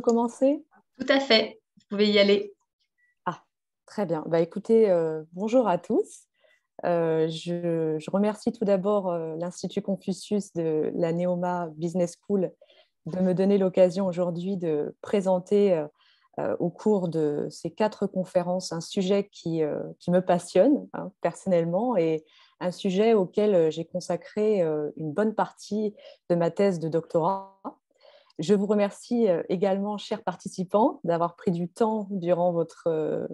commencer Tout à fait, vous pouvez y aller. Ah, très bien. Bah, écoutez, euh, bonjour à tous. Euh, je, remercie tout d'abord euh, l'Institut Confucius de la Neoma Business School de me donner l'occasion aujourd'hui de présenter au cours de ces quatre conférences un sujet qui, me passionne hein, personnellement et un sujet auquel j'ai consacré une bonne partie de ma thèse de doctorat. Je vous remercie euh, également, chers participants, d'avoir pris du temps durant votre, euh,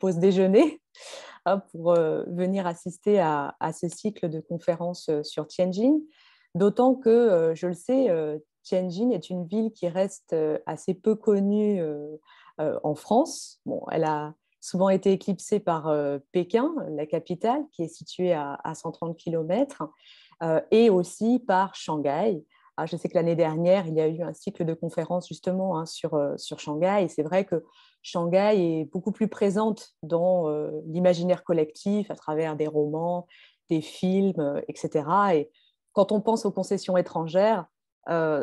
pause déjeuner hein, pour euh, venir assister à, ce cycle de conférences sur Tianjin. D'autant que, je le sais, Tianjin est une ville qui reste assez peu connue en France. Bon, elle a souvent été éclipsée par Pékin, la capitale, qui est située à, à 130 km, et aussi par Shanghai, ah, je sais que l'année dernière, il y a eu un cycle de conférences justement hein, euh, sur, Shanghai, et c'est vrai que Shanghai est beaucoup plus présente dans euh, l'imaginaire collectif à travers des romans, des films, euh, etc. Et quand on pense aux concessions étrangères,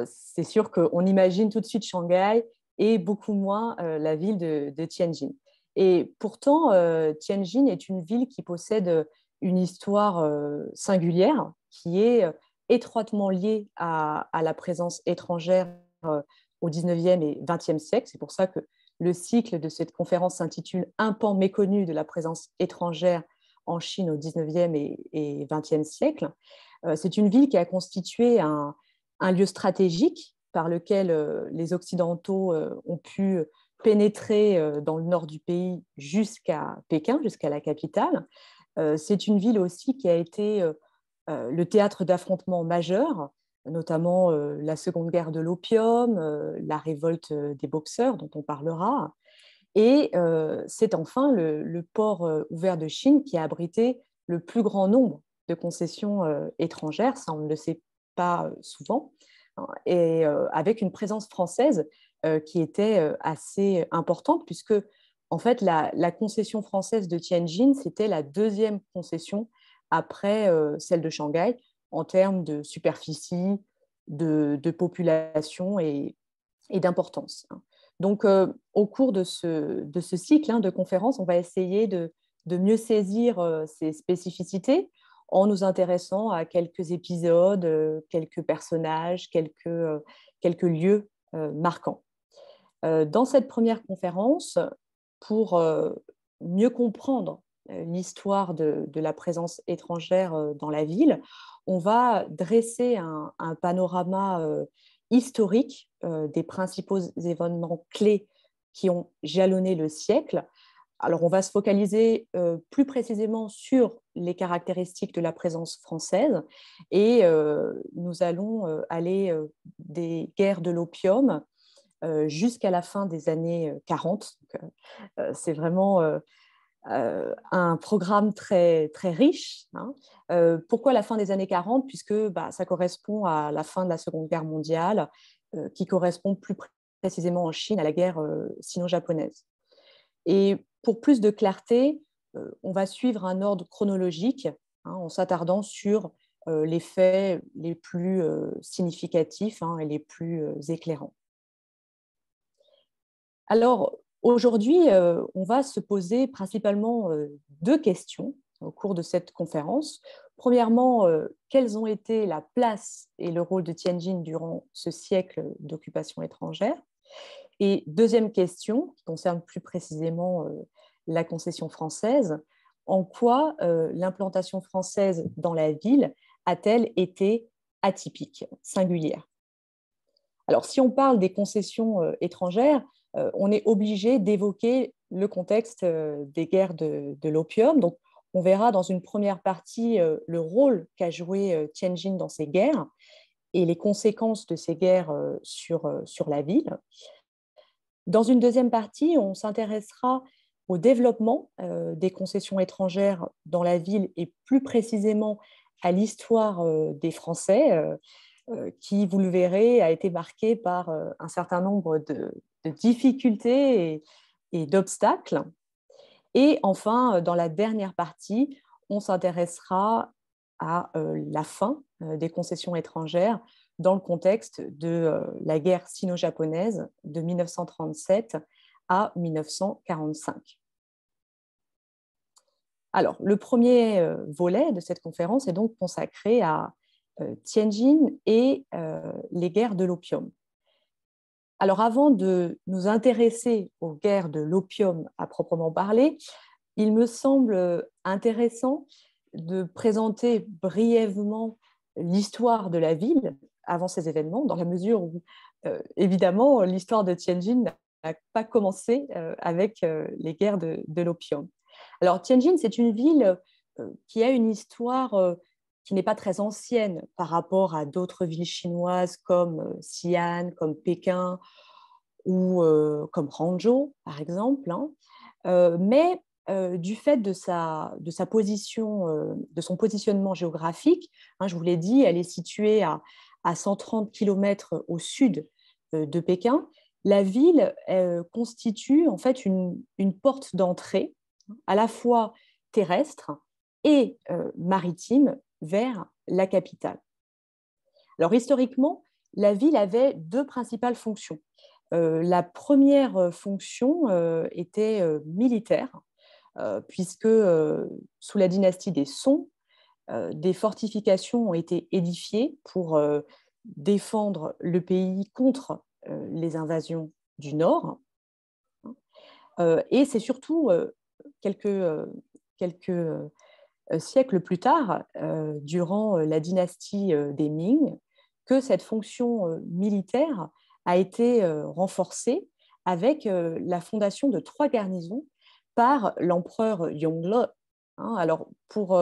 c'est sûr qu'on imagine tout de suite Shanghai et beaucoup moins la ville de, de, Tianjin. Et pourtant, Tianjin est une ville qui possède une histoire singulière qui est étroitement lié à, la présence étrangère euh, au 19e et 20e siècle. C'est pour ça que le cycle de cette conférence s'intitule Un pan méconnu de la présence étrangère en Chine au 19e et, 20e siècle. Euh, c'est une ville qui a constitué un, lieu stratégique par lequel euh, les Occidentaux ont pu pénétrer dans le nord du pays jusqu'à Pékin, jusqu'à la capitale. C'est une ville aussi qui a été euh, le théâtre d'affrontements majeurs, notamment euh, la Seconde Guerre de l'Opium, euh, la révolte des boxeurs dont on parlera. Et c'est enfin le, port ouvert de Chine qui a abrité le plus grand nombre de concessions étrangères, ça on ne le sait pas souvent, hein, et avec une présence française qui était assez importante, puisque en fait la, la concession française de Tianjin, c'était la deuxième concession après euh, celle de Shanghai en termes de superficie, de, population et, d'importance. Hein. Donc, euh, au cours de ce, cycle hein, de conférences, on va essayer de, mieux saisir euh, ces spécificités en nous intéressant à quelques épisodes, quelques personnages, quelques lieux marquants. dans cette première conférence, pour mieux comprendre l'histoire euh, de, la présence étrangère euh, dans la ville, on va dresser un, panorama euh, historique des principaux événements clés qui ont jalonné le siècle. Alors, on va se focaliser plus précisément sur les caractéristiques de la présence française et nous allons aller des guerres de l'opium jusqu'à la fin des années 40. C'est vraiment euh, un programme très, très riche. Hein. Euh, pourquoi la fin des années 40 Puisque bah, ça correspond à la fin de la Seconde Guerre mondiale, euh, qui correspond plus précisément en Chine à la guerre sino-japonaise. Et pour plus de clarté, on va suivre un ordre chronologique hein, en s'attardant sur les faits les plus significatifs hein, et les plus éclairants. Alors, Aujourd'hui, euh, on va se poser principalement euh, deux questions au cours de cette conférence. Premièrement, euh, quelles ont été la place et le rôle de Tianjin durant ce siècle d'occupation étrangère Et deuxième question, qui concerne plus précisément la concession française, en quoi l'implantation française dans la ville a-t-elle été atypique, singulière Alors, si on parle des concessions étrangères, euh, on est obligé d'évoquer le contexte euh, des guerres de, l'opium. Donc, on verra dans une première partie euh, le rôle qu'a joué Tianjin dans ces guerres et les conséquences de ces guerres sur la ville. Dans une deuxième partie, on s'intéressera au développement des concessions étrangères dans la ville et plus précisément à l'histoire des Français euh, qui, vous le verrez, a été marqué par euh, un certain nombre de, difficultés et d'obstacles. Et enfin, euh, dans la dernière partie, on s'intéressera à la fin des concessions étrangères dans le contexte de la guerre sino-japonaise de 1937 à 1945. Alors, le premier volet de cette conférence est donc consacré à euh, Tianjin et euh, les guerres de l'opium. Alors avant de nous intéresser aux guerres de l'opium à proprement parler, il me semble euh, intéressant de présenter brièvement l'histoire de la ville avant ces événements, dans la mesure où, évidemment, l'histoire de Tianjin n'a pas commencé avec les guerres de, de l'opium. Alors, Tianjin, c'est une ville qui a une histoire qui n'est pas très ancienne par rapport à d'autres villes chinoises comme euh, Xi'an, comme Pékin ou euh, comme Hangzhou, par exemple. Hein. Euh, mais du fait de sa, position, de son positionnement géographique, hein, je vous l'ai dit, elle est située à, 130 km au sud de Pékin. La ville constitue en fait une, une porte d'entrée à la fois terrestre et maritime vers la capitale. Alors historiquement, la ville avait deux principales fonctions. Euh, la première euh, fonction euh, était militaire, puisque sous la dynastie des Song, des fortifications ont été édifiées pour défendre le pays contre les invasions du Nord. et c'est surtout quelques euh, siècle plus tard, euh, durant euh, la dynastie des Ming, que cette fonction militaire a été renforcée avec la fondation de trois garnisons par l'empereur Yongle. Hein. alors, pour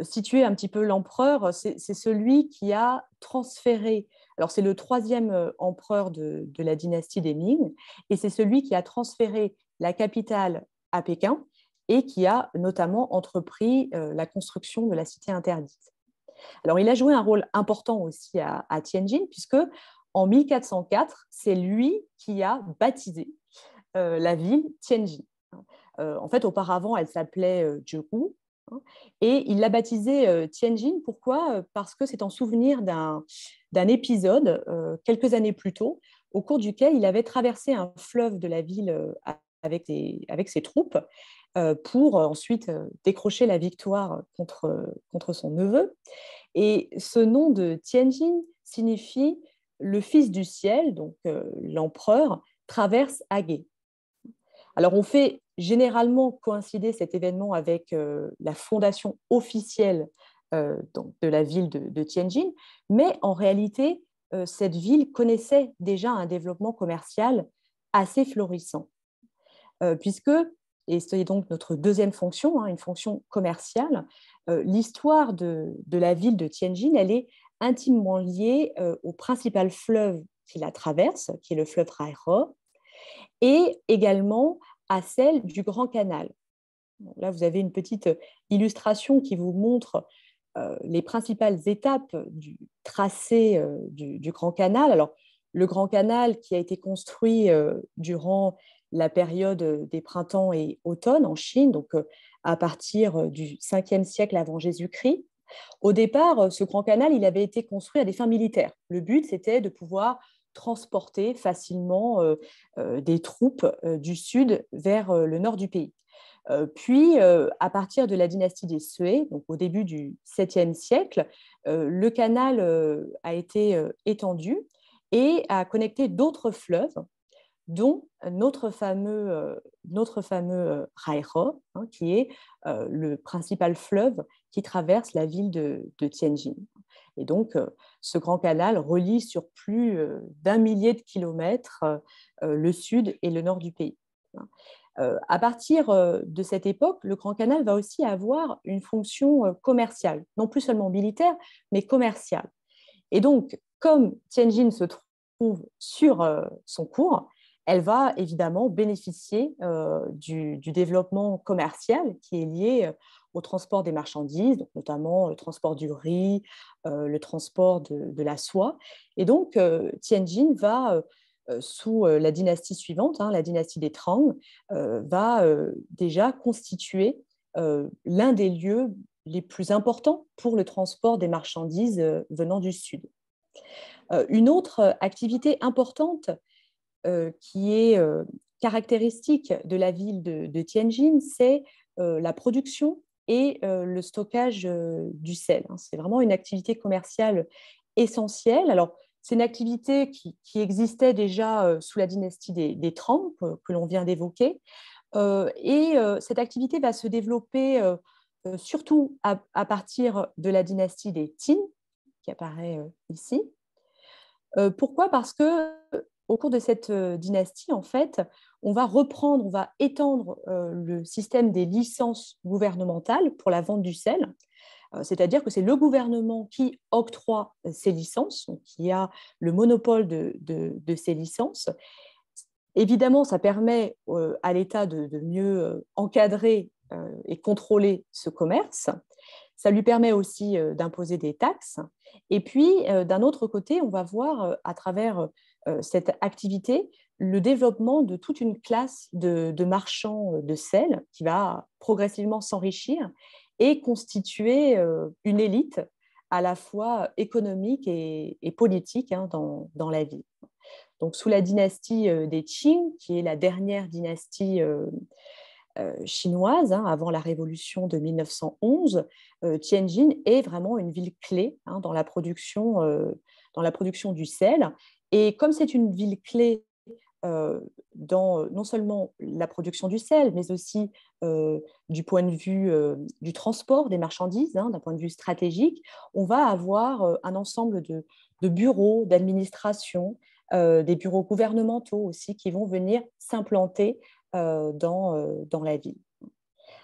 situer un petit peu l'empereur, c'est celui qui a transféré, alors c'est le troisième empereur de, la dynastie des Ming, et c'est celui qui a transféré la capitale à Pékin et qui a notamment entrepris euh, la construction de la cité interdite. Alors, il a joué un rôle important aussi à, Tianjin, puisque en 1404, c'est lui qui a baptisé euh, la ville Tianjin. Euh, en fait, auparavant, elle s'appelait euh, hein, et il l'a baptisée Tianjin. Pourquoi Parce que c'est en souvenir d'un épisode quelques années plus tôt, au cours duquel il avait traversé un fleuve de la ville avec, des, avec ses troupes euh, pour euh, ensuite euh, décrocher la victoire contre, son neveu. Et ce nom de Tianjin signifie le fils du ciel, donc l'empereur, traverse Hague. Alors on fait généralement coïncider cet événement avec la fondation officielle de la ville de, Tianjin, mais en réalité, cette ville connaissait déjà un développement commercial assez florissant, puisque et c'est donc notre deuxième fonction, hein, une fonction commerciale. Euh, l'histoire de, de, la ville de Tianjin, elle est intimement liée euh, au principal fleuve qui la traverse, qui est le fleuve Raiho, et également à celle du Grand Canal. là, vous avez une petite illustration qui vous montre euh, les principales étapes du tracé du, du, Grand Canal. Alors, le Grand Canal qui a été construit durant la période des printemps et automnes en Chine, donc à partir du 5e siècle avant Jésus-Christ. Au départ, ce grand canal, il avait été construit à des fins militaires. Le but, c'était de pouvoir transporter facilement des troupes du sud vers le nord du pays. Puis, à partir de la dynastie des Sué, donc au début du 7e siècle, le canal a été étendu et a connecté d'autres fleuves dont notre fameux, euh, notre fameux euh, Raiho, hein, qui est euh, le principal fleuve qui traverse la ville de, Tianjin. Et donc, ce grand canal relie sur plus d'un millier de kilomètres le sud et le nord du pays. Hein. à partir de cette époque, le Grand Canal va aussi avoir une fonction commerciale, non plus seulement militaire, mais commerciale. Et donc, comme Tianjin se trouve sur son cours, elle va évidemment bénéficier euh, du, développement commercial qui est lié euh, au transport des marchandises, notamment euh, le transport du riz, le transport de, la soie. Et donc, Tianjin va, sous la dynastie suivante, hein, la dynastie des Trang, va déjà constituer l'un des lieux les plus importants pour le transport des marchandises venant du sud. une autre activité importante euh, qui est euh, caractéristique de la ville de, Tianjin, c'est euh, la production et le stockage du sel. Hein. C'est vraiment une activité commerciale essentielle. Alors, c'est une activité qui, existait déjà sous la dynastie des, des que l'on vient d'évoquer. et cette activité va se développer surtout à, partir de la dynastie des Qin, qui apparaît ici. pourquoi Parce que au cours de cette euh, dynastie, en fait, on va reprendre, on va étendre euh, le système des licences gouvernementales pour la vente du sel. Euh, c'est-à-dire que c'est le gouvernement qui octroie ces licences, qui a le monopole de, ces licences. Évidemment, ça permet à l'État de, mieux encadrer et contrôler ce commerce. Ça lui permet aussi d'imposer des taxes. Et puis, d'un autre côté, on va voir à travers euh, cette activité le développement de toute une classe de, marchands euh, de sel qui va progressivement s'enrichir et constituer euh, une élite à la fois économique et, politique hein, dans, la ville. Donc, sous la dynastie des Qing, qui est la dernière dynastie chinoise hein, avant la révolution de 1911, Tianjin est vraiment une ville clé hein, dans la production du sel et comme c'est une ville clé euh, dans euh, non seulement la production du sel, mais aussi euh, du point de vue du transport des marchandises, hein, d'un point de vue stratégique, on va avoir un ensemble de, bureaux, d'administration, des bureaux gouvernementaux aussi qui vont venir s'implanter dans, dans la ville.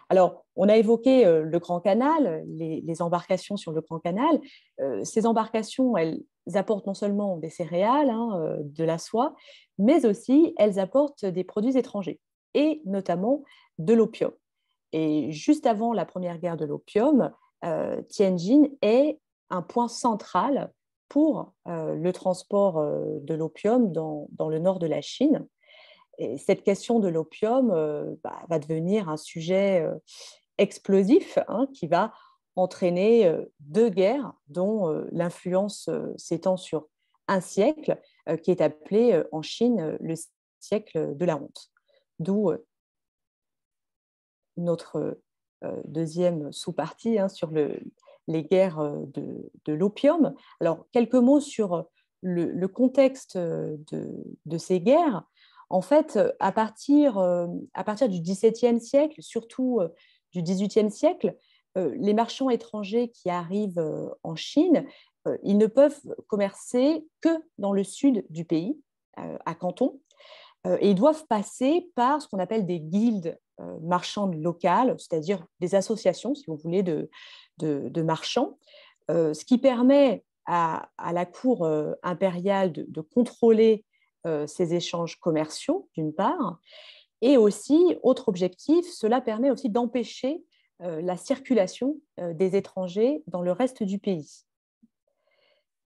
Alors, on a évoqué le Grand Canal, les, les embarcations sur le Grand Canal. ces embarcations, elles, apportent non seulement des céréales, hein, euh, de la soie, mais aussi elles apportent des produits étrangers, et notamment de l'opium. Et juste avant la première guerre de l'opium, euh, Tianjin est un point central pour euh, le transport de l'opium dans, dans, le nord de la Chine. Et cette question de l'opium bah, va devenir un sujet explosif hein, qui va entraîné euh, deux guerres dont euh, l'influence euh, s'étend sur un siècle, qui est appelé en Chine le siècle de la honte. D'où notre deuxième sous-partie hein, sur les guerres de, l'opium. Alors, quelques mots sur le, contexte de, de, ces guerres. En fait, à partir, à partir du XVIIe siècle, surtout du XVIIIe siècle, euh, les marchands étrangers qui arrivent euh, en Chine, euh, ils ne peuvent commercer que dans le sud du pays, à Canton, et ils doivent passer par ce qu'on appelle des guildes marchandes locales, c'est-à-dire des associations, si vous voulez, de, marchands, ce qui permet à, la cour impériale de contrôler ces échanges commerciaux, d'une part, et aussi, autre objectif, cela permet aussi d'empêcher euh, la circulation euh, des étrangers dans le reste du pays.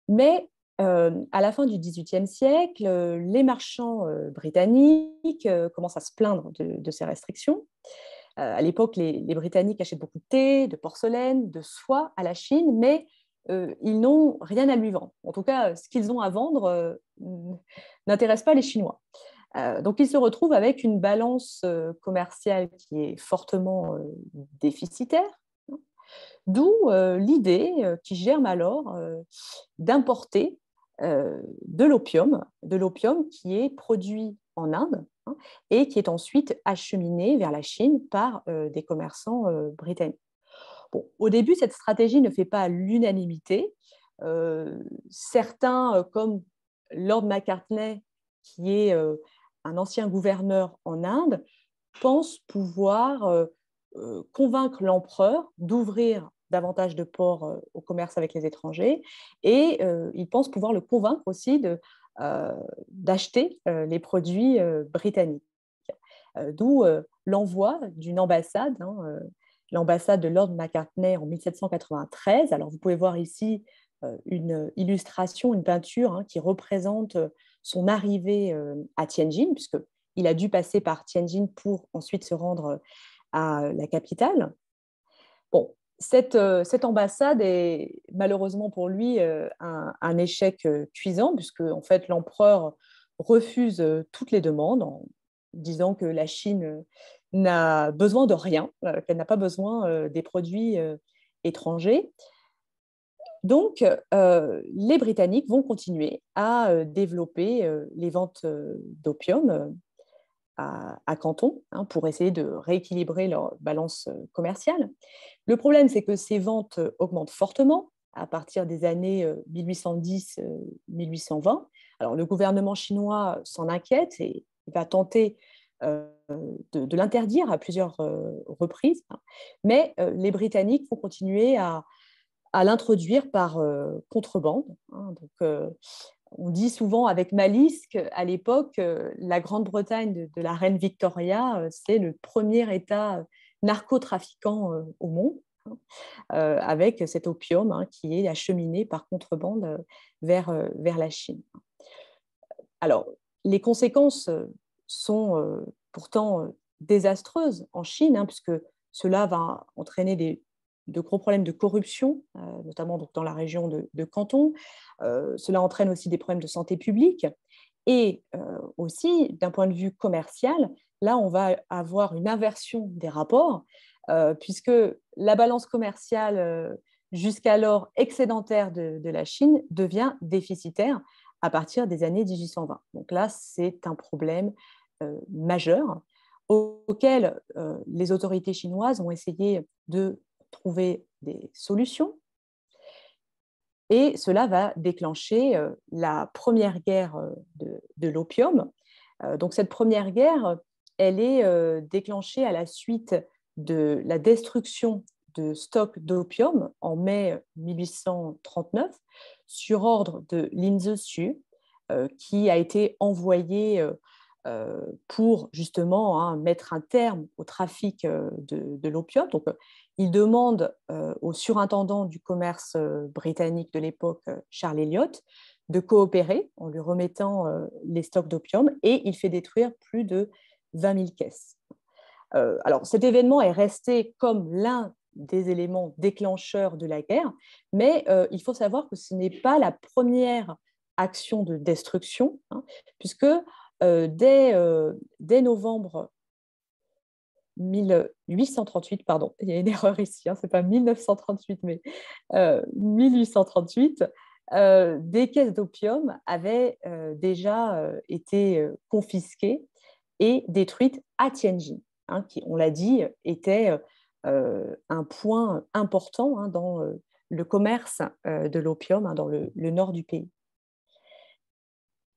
Mais euh, à la fin du XVIIIe siècle, les marchands britanniques commencent à se plaindre de, ces restrictions. à l'époque, les, Britanniques achètent beaucoup de thé, de porcelaine, de soie à la Chine, mais ils n'ont rien à lui vendre. En tout cas, ce qu'ils ont à vendre n'intéresse pas les Chinois. Euh, donc, il se retrouve avec une balance euh, commerciale qui est fortement euh, déficitaire, hein. d'où l'idée qui germe alors d'importer de l'opium, de l'opium qui est produit en Inde hein, et qui est ensuite acheminé vers la Chine par des commerçants britanniques. au début, cette stratégie ne fait pas l'unanimité. certains, comme Lord McCartney, qui est un ancien gouverneur en Inde pense pouvoir euh, euh, convaincre l'empereur d'ouvrir davantage de ports euh, au commerce avec les étrangers et il pense pouvoir le convaincre aussi d'acheter les produits britanniques. D'où l'envoi d'une ambassade, hein, l'ambassade de Lord Macartney en 1793. Alors vous pouvez voir ici une illustration, une peinture hein, qui représente son arrivée euh, à Tianjin, puisqu'il a dû passer par Tianjin pour ensuite se rendre euh, à la capitale. Bon, euh, cette, ambassade est malheureusement pour lui un, échec cuisant, puisque en fait l'empereur refuse toutes les demandes en disant que la Chine n'a besoin de rien, qu'elle n'a pas besoin des produits étrangers. Donc, euh, les Britanniques vont continuer à euh, développer euh, les ventes d'opium à, Canton hein, pour essayer de rééquilibrer leur balance commerciale. Le problème, c'est que ces ventes augmentent fortement à partir des années 1810-1820. Alors, le gouvernement chinois s'en inquiète et va tenter de, l'interdire à plusieurs reprises, hein. mais les Britanniques vont continuer à à l'introduire par euh, contrebande. Hein. donc, euh, on dit souvent avec malice qu'à l'époque, euh, la Grande-Bretagne de, la reine Victoria, c'est le premier État narcotrafiquant au monde, hein. avec cet opium hein, qui est acheminé par contrebande vers, vers la Chine. Alors, les conséquences sont pourtant désastreuses en Chine, puisque cela va entraîner des de gros problèmes de corruption, euh, notamment donc dans la région de, Canton. Euh, cela entraîne aussi des problèmes de santé publique. Et euh, aussi, d'un point de vue commercial, là, on va avoir une inversion des rapports, puisque la balance commerciale jusqu'alors excédentaire de, la Chine devient déficitaire à partir des années 1820. Donc là, c'est un problème majeur auquel les autorités chinoises ont essayé de trouver des solutions. Et cela va déclencher euh, la première guerre euh, de, l'opium. Euh, donc cette première guerre, elle est déclenchée à la suite de la destruction de stocks d'opium en mai 1839 sur ordre de Lin Zexu, qui a été envoyé euh, pour justement hein, mettre un terme au trafic euh, de, l'opium. Donc, euh, il demande au surintendant du commerce britannique de l'époque, Charles Elliott, de coopérer en lui remettant les stocks d'opium et il fait détruire plus de 20 000 caisses. alors, cet événement est resté comme l'un des éléments déclencheurs de la guerre, mais il faut savoir que ce n'est pas la première action de destruction, hein, puisque euh, dès, euh, dès novembre 1838, pardon, il y a une erreur ici, hein, c'est pas 1938, mais 1838, euh, des caisses d'opium avaient déjà été confisquées et détruites à Tianjin, hein, qui, on l'a dit, était un point important hein, dans le commerce de l'opium hein, dans le, le, nord du pays.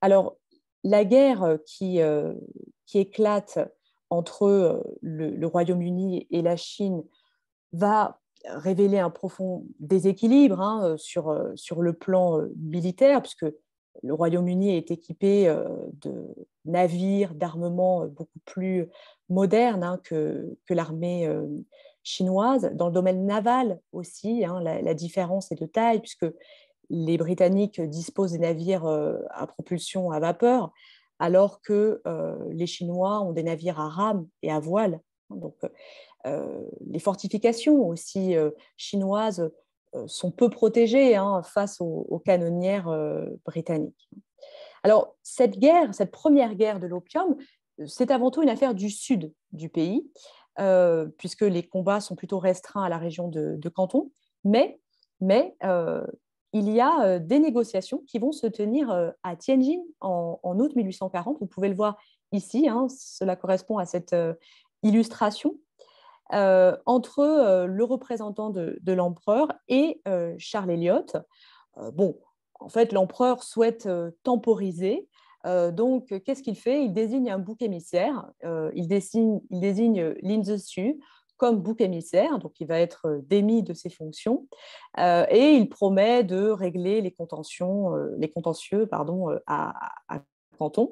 Alors, la guerre euh, euh, qui, éclate entre euh, le, Royaume-Uni et la Chine va révéler un profond déséquilibre hein, sur, sur le plan militaire, puisque le Royaume-Uni est équipé de navires, d'armements beaucoup plus modernes hein, que, l'armée chinoise. Dans le domaine naval aussi, hein, la, la, différence est de taille, puisque les Britanniques disposent des navires euh, à propulsion à vapeur, alors que euh, les Chinois ont des navires à rames et à voile. Donc, euh, les fortifications aussi chinoises sont peu protégées hein, face aux, canonnières britanniques. Alors, cette guerre, cette première guerre de l'opium, c'est avant tout une affaire du sud du pays, puisque les combats sont plutôt restreints à la région de, Canton. Mais mais il y a euh, des négociations qui vont se tenir euh, à Tianjin en, août 1840. Vous pouvez le voir ici, hein, cela correspond à cette euh, illustration, entre le représentant de, l'empereur et Charles Elliott. bon, en fait, l'empereur souhaite temporiser. donc, qu'est-ce qu'il fait Il désigne un bouc émissaire, il, désigne, il désigne Lin Zexu, comme bouc émissaire, donc il va être euh, démis de ses fonctions, euh, et il promet de régler les, euh, les contentieux pardon, à, Canton.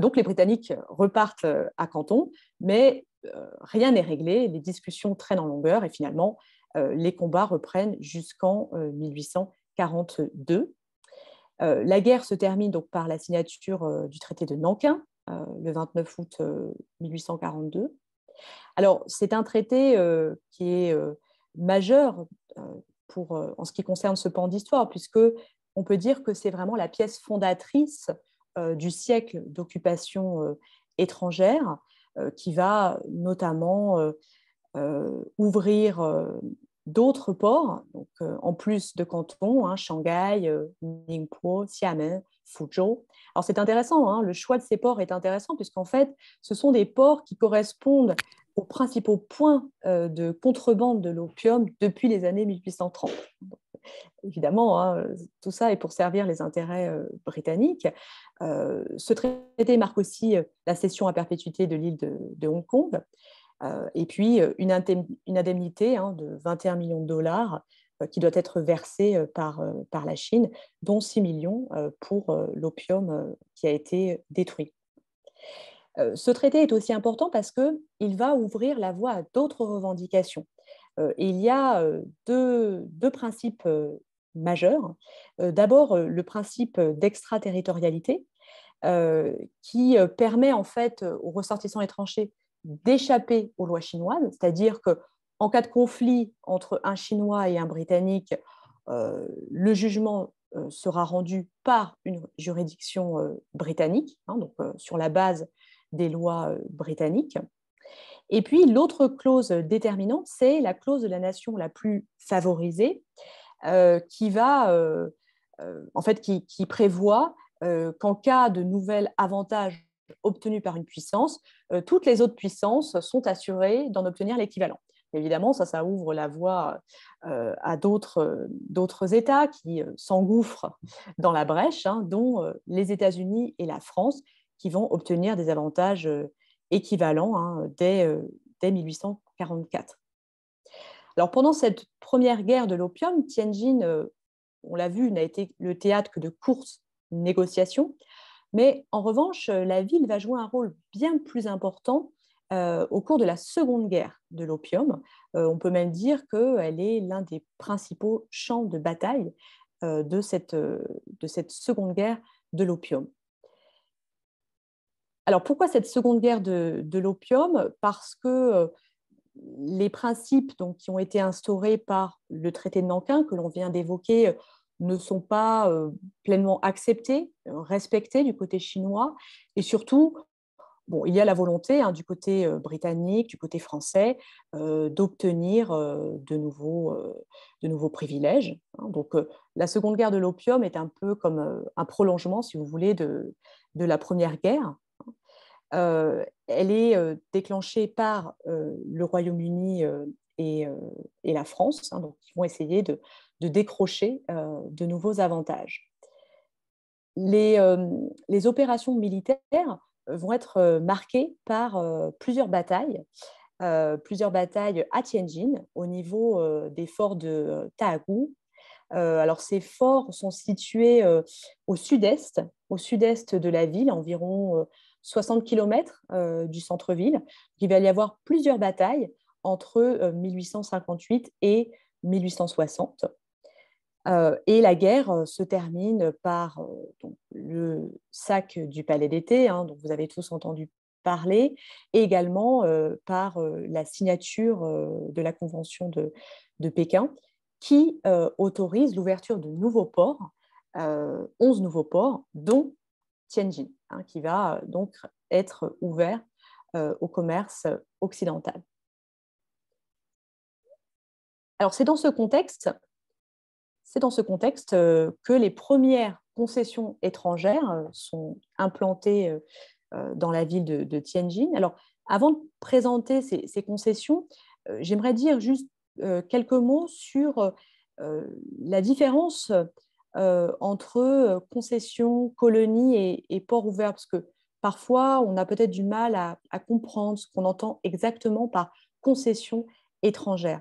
donc les Britanniques repartent à Canton, mais rien n'est réglé, les discussions traînent en longueur, et finalement les combats reprennent jusqu'en 1842. la guerre se termine donc par la signature du traité de Nankin le 29 août 1842. Alors, c'est un traité euh, qui est euh, majeur euh, en ce qui concerne ce pan d'histoire, puisque on peut dire que c'est vraiment la pièce fondatrice du siècle d'occupation étrangère, qui va notamment ouvrir d'autres ports, en plus de Canton, hein, Shanghai, Ningpo, Xiamen, Fuzhou. Alors c'est intéressant, hein, le choix de ces ports est intéressant puisqu'en fait, ce sont des ports qui correspondent aux principaux points euh, de contrebande de l'opium depuis les années 1830. évidemment, hein, tout ça est pour servir les intérêts euh, britanniques. Euh, ce traité marque aussi la cession à perpétuité de l'île de, Hong Kong et puis une, indemnité hein, de 21 millions de dollars euh, qui doit être versé euh, par, euh, par la Chine, dont 6 millions pour l'opium qui a été détruit. Ce traité est aussi important parce qu'il va ouvrir la voie à d'autres revendications. il y a deux, deux principes majeurs. D'abord, le principe d'extraterritorialité, qui permet en fait aux ressortissants étrangers d'échapper aux lois chinoises, c'est-à-dire que en cas de conflit entre un Chinois et un Britannique, euh, le jugement euh, sera rendu par une juridiction euh, britannique, hein, donc sur la base des lois britanniques. Et puis l'autre clause déterminante, c'est la clause de la nation la plus favorisée, qui va, en fait, qui, qui prévoit qu'en cas de nouvel avantage obtenu par une puissance, toutes les autres puissances sont assurées d'en obtenir l'équivalent. Évidemment, ça, ça ouvre la voie euh, à d'autres, euh, d'autres États qui euh, s'engouffrent dans la brèche, hein, dont les États-Unis et la France, qui vont obtenir des avantages équivalents hein, dès, dès 1844. Alors pendant cette première guerre de l'opium, Tianjin, on l'a vu, n'a été le théâtre que de courtes négociations, mais en revanche, la ville va jouer un rôle bien plus important euh, au cours de la Seconde Guerre de l'opium. Euh, on peut même dire qu'elle est l'un des principaux champs de bataille euh, de, cette, Seconde Guerre de l'opium. Alors pourquoi cette Seconde Guerre de, l'opium Parce que les principes qui ont été instaurés par le traité de Nankin que l'on vient d'évoquer ne sont pas pleinement acceptés, respectés du côté chinois, et surtout il y a la volonté hein, du côté euh, britannique, du côté français, euh, d'obtenir euh, de, nouveaux, privilèges. Hein. Donc, la Seconde Guerre de l'opium est un peu comme un prolongement, si vous voulez, de, la Première Guerre. Hein. elle est déclenchée par le Royaume-Uni et, la France, donc qui vont essayer de, décrocher de nouveaux avantages. les opérations militaires euh, vont être euh, marquées par euh, plusieurs batailles. plusieurs batailles à Tianjin au niveau des forts de Taku. alors, ces forts sont situés au sud-est, au sud-est de la ville, environ 60 km du centre-ville. Il va y avoir plusieurs batailles entre 1858 et 1860. Euh, et la guerre euh, se termine par euh, le sac du palais d'été, hein, dont vous avez tous entendu parler, et également par la signature de la Convention de, Pékin, qui autorise l'ouverture de nouveaux ports, 11 nouveaux ports, dont Tianjin, hein, qui va donc être ouvert au commerce occidental. Alors c'est dans ce contexte c'est dans ce contexte euh, que les premières concessions étrangères euh, sont implantées euh, dans la ville de, Tianjin. Alors, avant de présenter ces, concessions, j'aimerais dire juste quelques mots sur la différence entre concessions, colonies et, ports ouverts, parce que parfois, on a peut-être du mal à, à comprendre ce qu'on entend exactement par concession étrangère.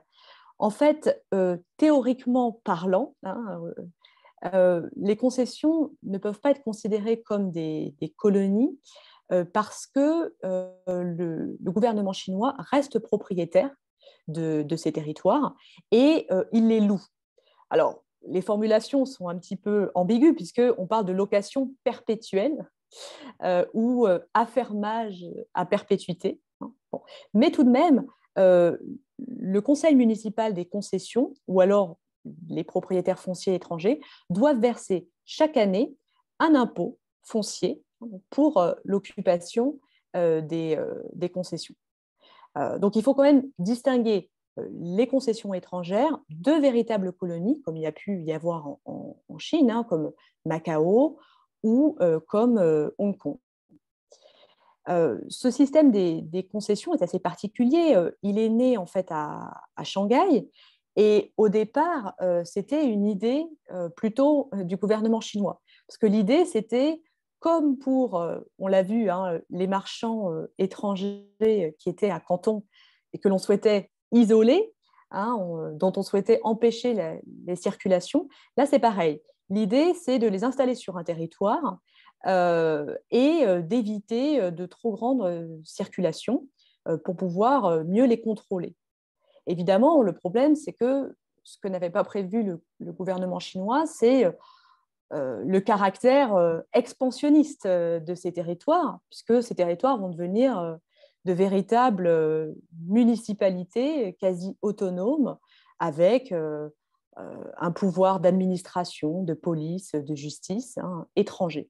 En fait, euh, théoriquement parlant, hein, euh, euh, les concessions ne peuvent pas être considérées comme des, colonies parce que le, gouvernement chinois reste propriétaire de, ces territoires et il les loue. Alors, les formulations sont un petit peu ambiguës puisqu'on parle de location perpétuelle ou affermage à perpétuité. Hein. Mais tout de même, le conseil municipal des concessions, ou alors les propriétaires fonciers étrangers, doivent verser chaque année un impôt foncier pour euh, l'occupation euh, euh, des, concessions. donc il faut quand même distinguer les concessions étrangères de véritables colonies, comme il y a pu y avoir en, Chine, hein, comme Macao ou comme Hong Kong ce système des, concessions est assez particulier. Il est né en fait à, Shanghai et au départ, c'était une idée plutôt du gouvernement chinois. Parce que l'idée, c'était comme pour, on l'a vu, hein, les marchands étrangers qui étaient à Canton et que l'on souhaitait isoler, hein, dont on souhaitait empêcher les circulations, là c'est pareil. L'idée, c'est de les installer sur un territoire euh, et euh, d'éviter euh, de trop grandes circulations pour pouvoir mieux les contrôler. Évidemment, le problème, c'est que ce que n'avait pas prévu le, gouvernement chinois, c'est le caractère expansionniste de ces territoires, puisque ces territoires vont devenir de véritables municipalités quasi autonomes, avec un pouvoir d'administration, de police, de justice hein, étranger.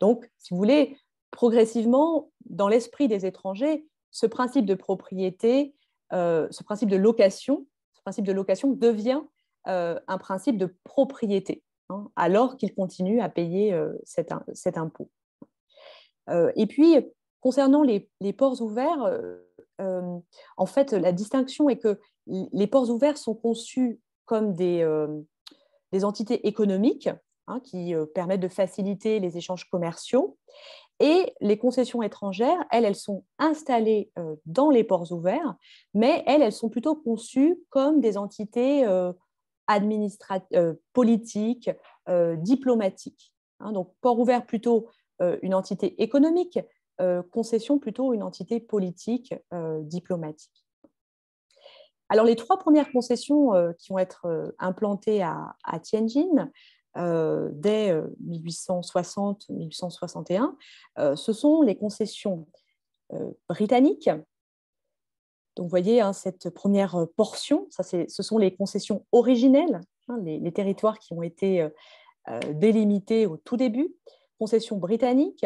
Donc, si vous voulez, progressivement, dans l'esprit des étrangers, ce principe de propriété, euh, ce principe de location, ce principe de location devient euh, un principe de propriété, hein, alors qu'ils continuent à payer euh, cet, impôt. et puis, concernant les, ports ouverts, en fait, la distinction est que les ports ouverts sont conçus comme des entités économiques Hein, qui euh, permettent de faciliter les échanges commerciaux. Et les concessions étrangères, elles, elles sont installées euh, dans les ports ouverts, mais elles, elles sont plutôt conçues comme des entités euh, politiques, diplomatiques. Hein. donc, port ouvert plutôt une entité économique, concession plutôt une entité politique, diplomatique. Alors, les trois premières concessions qui vont être implantées à, Tianjin euh, dès 1860-1861, euh, euh, ce sont les concessions britanniques. Donc, vous voyez, hein, cette première portion, ça, ce sont les concessions originelles, hein, les, les, territoires qui ont été délimités au tout début, concession britannique,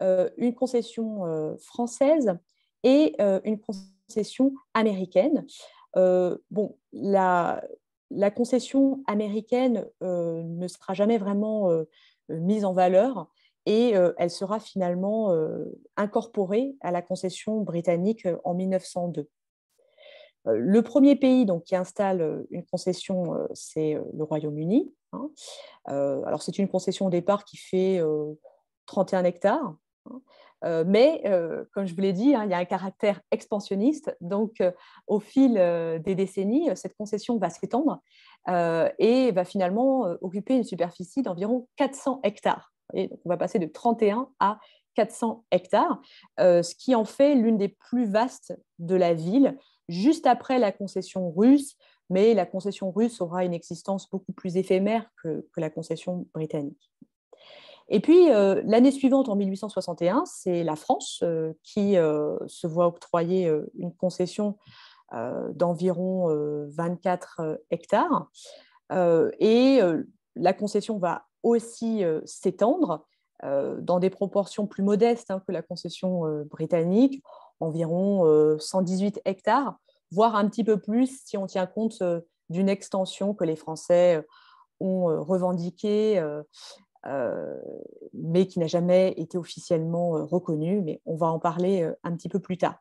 une concession française et une concession américaine. bon, la, la concession américaine euh, ne sera jamais vraiment euh, euh, mise en valeur et elle sera finalement incorporée à la concession britannique en 1902. Le premier pays donc, qui installe une concession, c'est le Royaume-Uni. Hein. alors c'est une concession au départ qui fait 31 hectares. Hein. Euh, mais, euh, comme je vous l'ai dit, hein, il y a un caractère expansionniste. Donc, euh, au fil des décennies, cette concession va s'étendre et va finalement occuper une superficie d'environ 400 hectares. Et on va passer de 31 à 400 hectares, ce qui en fait l'une des plus vastes de la ville, juste après la concession russe. Mais la concession russe aura une existence beaucoup plus éphémère que la concession britannique. Et puis, euh, l'année suivante, en 1861, c'est la France euh, qui euh, se voit octroyer une concession d'environ 24 hectares. et la concession va aussi s'étendre dans des proportions plus modestes hein, que la concession britannique, environ 118 hectares, voire un petit peu plus si on tient compte d'une extension que les Français ont revendiquée euh, mais qui n'a jamais été officiellement euh, reconnue, mais on va en parler euh, un petit peu plus tard.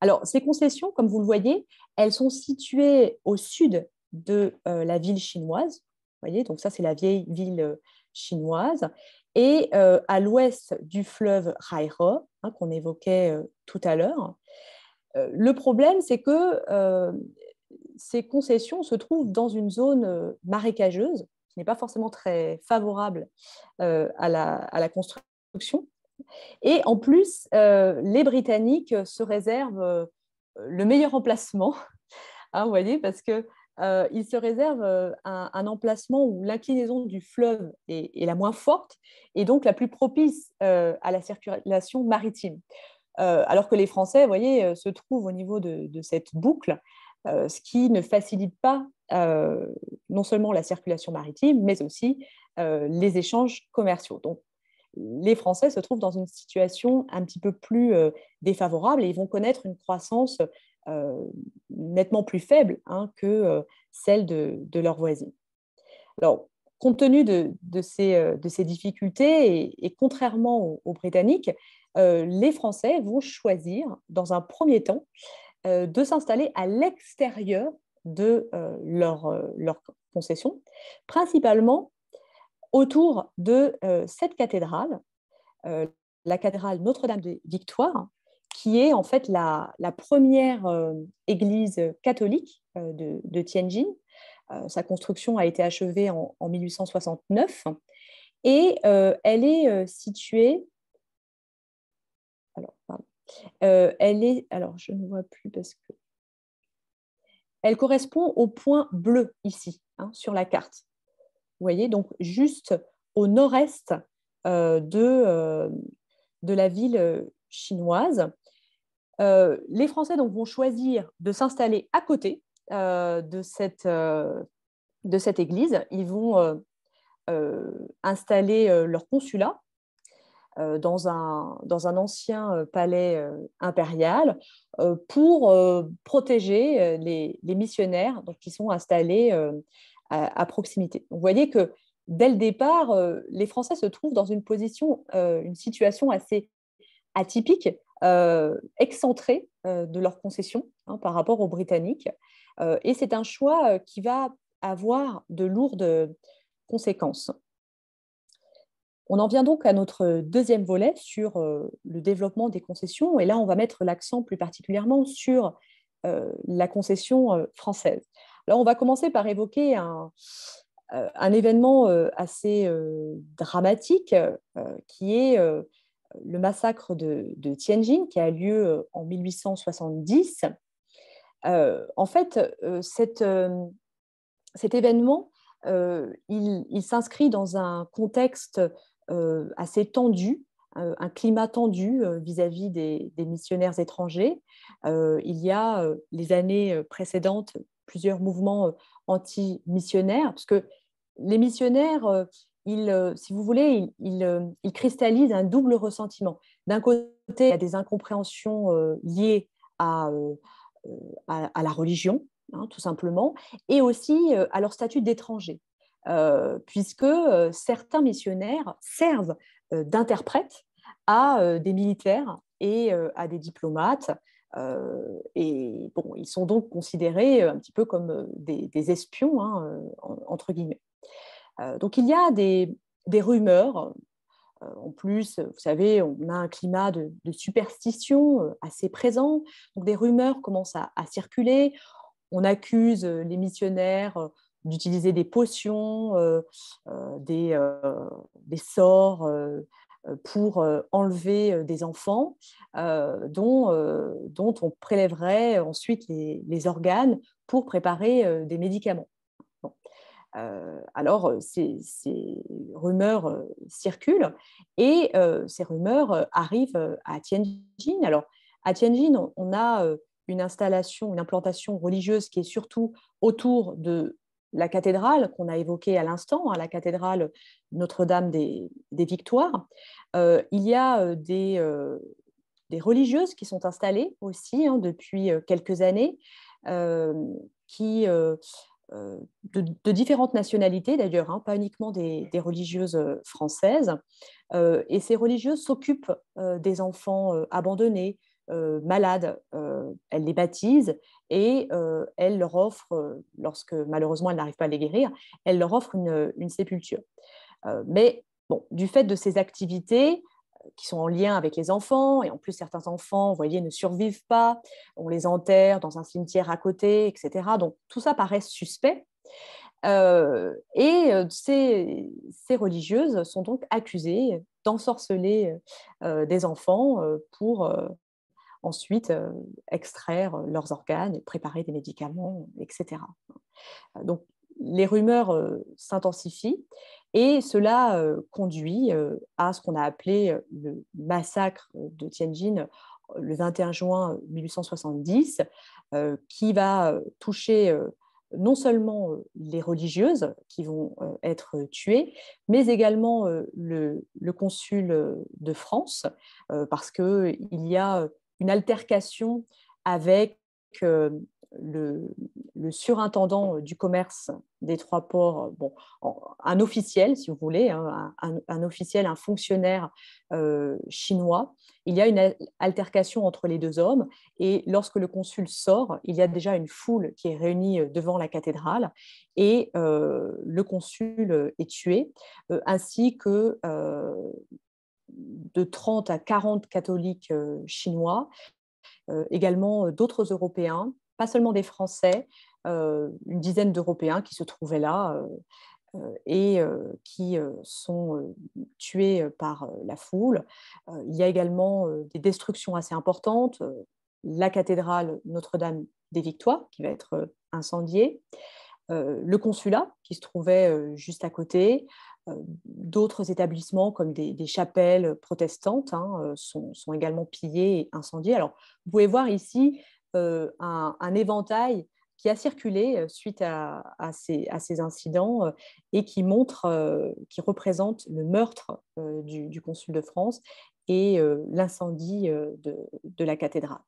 Alors, ces concessions, comme vous le voyez, elles sont situées au sud de la ville chinoise. Vous voyez, donc ça, c'est la vieille ville chinoise. Et à l'ouest du fleuve Rairo, hein, qu'on évoquait tout à l'heure. le problème, c'est que ces concessions se trouvent dans une zone marécageuse, qui n'est pas forcément très favorable euh, à, la, à, la, construction. Et en plus, euh, les Britanniques se réservent euh, le meilleur emplacement, hein, vous voyez, parce qu'ils se réservent un, emplacement où l'inclinaison du fleuve est, la moins forte et donc la plus propice à la circulation maritime. alors que les Français, voyez, se trouvent au niveau de cette boucle euh, ce qui ne facilite pas euh, non seulement la circulation maritime, mais aussi euh, les échanges commerciaux. Donc, les Français se trouvent dans une situation un petit peu plus défavorable et ils vont connaître une croissance nettement plus faible hein, que celle de, leurs voisins. Alors, compte tenu de, ces, difficultés et, contrairement aux, Britanniques, les Français vont choisir, dans un premier temps, euh, de s'installer à l'extérieur de euh, euh, leur, concession, principalement autour de cette cathédrale, la cathédrale Notre-Dame des victoires qui est en fait la, première église catholique de, Tianjin. sa construction a été achevée en, en 1869 et elle est située euh, elle est, alors je ne vois plus parce que. Elle correspond au point bleu ici, hein, sur la carte. Vous voyez, donc juste au nord-est euh, euh, de, la ville chinoise. les Français donc, vont choisir de s'installer à côté de cette église. Ils vont installer leur consulat euh, dans un, dans un ancien euh, palais euh, impérial pour protéger les, les missionnaires donc, qui sont installés à, proximité. vous voyez que dès le départ, les Français se trouvent dans une position, une situation assez atypique, excentrée de leur concession hein, par rapport aux Britanniques. et c'est un choix qui va avoir de lourdes conséquences. On en vient donc à notre deuxième volet sur euh, le développement des concessions. Et là, on va mettre l'accent plus particulièrement sur euh, la concession euh, française. Alors, on va commencer par évoquer un, un événement assez dramatique qui est le massacre de, Tianjin qui a lieu en 1870. en fait, cet, événement, il, il s'inscrit dans un contexte euh, assez tendu, euh, un climat tendu euh, vis-à-vis des, missionnaires étrangers. il y a les années précédentes plusieurs mouvements anti-missionnaires, parce que les missionnaires, si vous voulez, ils, cristallisent un double ressentiment. D'un côté, il y a des incompréhensions liées à, la religion, hein, tout simplement, et aussi à leur statut d'étranger. Euh, puisque euh, certains missionnaires servent euh, d'interprètes à des militaires et à des diplomates. et bon, ils sont donc considérés un petit peu comme des, espions, hein, entre guillemets. donc il y a des, rumeurs. En plus, vous savez, on a un climat de, superstition assez présent, donc des rumeurs commencent à circuler. On accuse les missionnaires d'utiliser des potions, euh, euh, euh, des, sorts pour enlever des enfants dont, dont, on prélèverait ensuite les, organes pour préparer des médicaments. alors, ces, rumeurs circulent et ces rumeurs arrivent à Tianjin. Alors, à Tianjin, on a une installation, une implantation religieuse qui est surtout autour de la cathédrale qu'on a évoquée à l'instant, hein, la cathédrale Notre-Dame des, Victoires, euh, il y a euh, euh, des, religieuses qui sont installées aussi hein, depuis quelques années, qui, de, différentes nationalités d'ailleurs, hein, pas uniquement des, des religieuses françaises. et ces religieuses s'occupent des enfants abandonnés, malades. elles les baptisent et euh, elle leur offre, euh, lorsque malheureusement elle n'arrive pas à les guérir, elle leur offre une, euh, sépulture. mais bon, du fait de ces activités qui sont en lien avec les enfants, et en plus certains enfants, vous voyez, ne survivent pas, on les enterre dans un cimetière à côté, etc. Donc tout ça paraît suspect. et ces, religieuses sont donc accusées d'ensorceler des enfants pour ensuite euh, extraire euh, leurs organes, préparer des médicaments, etc. Euh, donc les rumeurs s'intensifient et cela conduit à ce qu'on a appelé le massacre de Tianjin le 21 juin 1870, qui va toucher non seulement les religieuses qui vont être tuées, mais également le, le consul de France, parce qu'il y a altercation avec euh, le, surintendant euh, du commerce des trois ports, euh, bon, un officiel, si vous voulez, hein, un, officiel, un fonctionnaire chinois. Il y a une altercation entre les deux hommes et lorsque le consul sort, il y a déjà une foule qui est réunie devant la cathédrale et le consul est tué, ainsi que de 30 à 40 catholiques euh, chinois, euh, également euh, d'autres Européens, pas seulement des Français, une dizaine d'Européens qui se trouvaient là et qui sont tués par la foule. il y a également des destructions assez importantes, la cathédrale Notre-Dame des Victoires qui va être incendiée, euh, le consulat qui se trouvait euh, juste à côté, euh, d'autres établissements comme des, chapelles protestantes hein, sont, également pillés et incendiés. Alors, vous pouvez voir ici un, éventail qui a circulé suite à, ces, incidents et qui montre, qui représente le meurtre du, consul de France et l'incendie de, de, la cathédrale.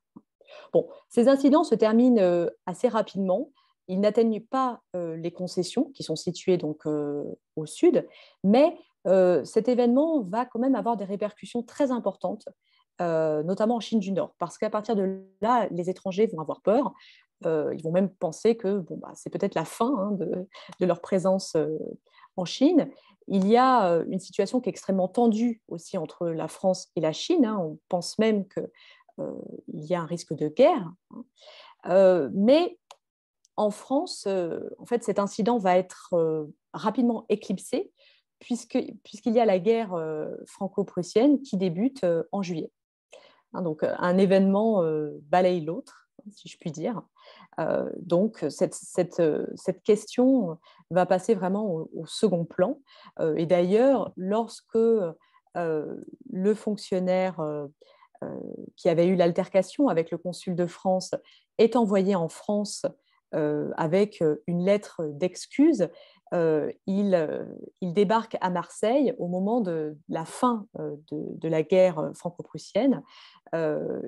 Bon, ces incidents se terminent assez rapidement ils n'atteignent pas euh, les concessions qui sont situées donc euh, au sud, mais euh, cet événement va quand même avoir des répercussions très importantes, notamment en Chine du Nord, parce qu'à partir de là, les étrangers vont avoir peur. ils vont même penser que bon, bah, c'est peut-être la fin hein, de, leur présence en Chine. Il y a une situation qui est extrêmement tendue aussi entre la France et la Chine. Hein. On pense même qu'il y a un risque de guerre. Hein. mais en France, euh, en fait, cet incident va être euh, rapidement éclipsé puisqu'il y a la guerre euh, franco-prussienne qui débute en juillet. Hein, donc, un événement balaye l'autre, si je puis dire. donc, cette, cette, cette, question va passer vraiment au, au second plan. et d'ailleurs, lorsque le fonctionnaire qui avait eu l'altercation avec le consul de France est envoyé en France euh, avec euh, une lettre d'excuse, euh, il, débarque à Marseille au moment de la fin de, la guerre franco-prussienne.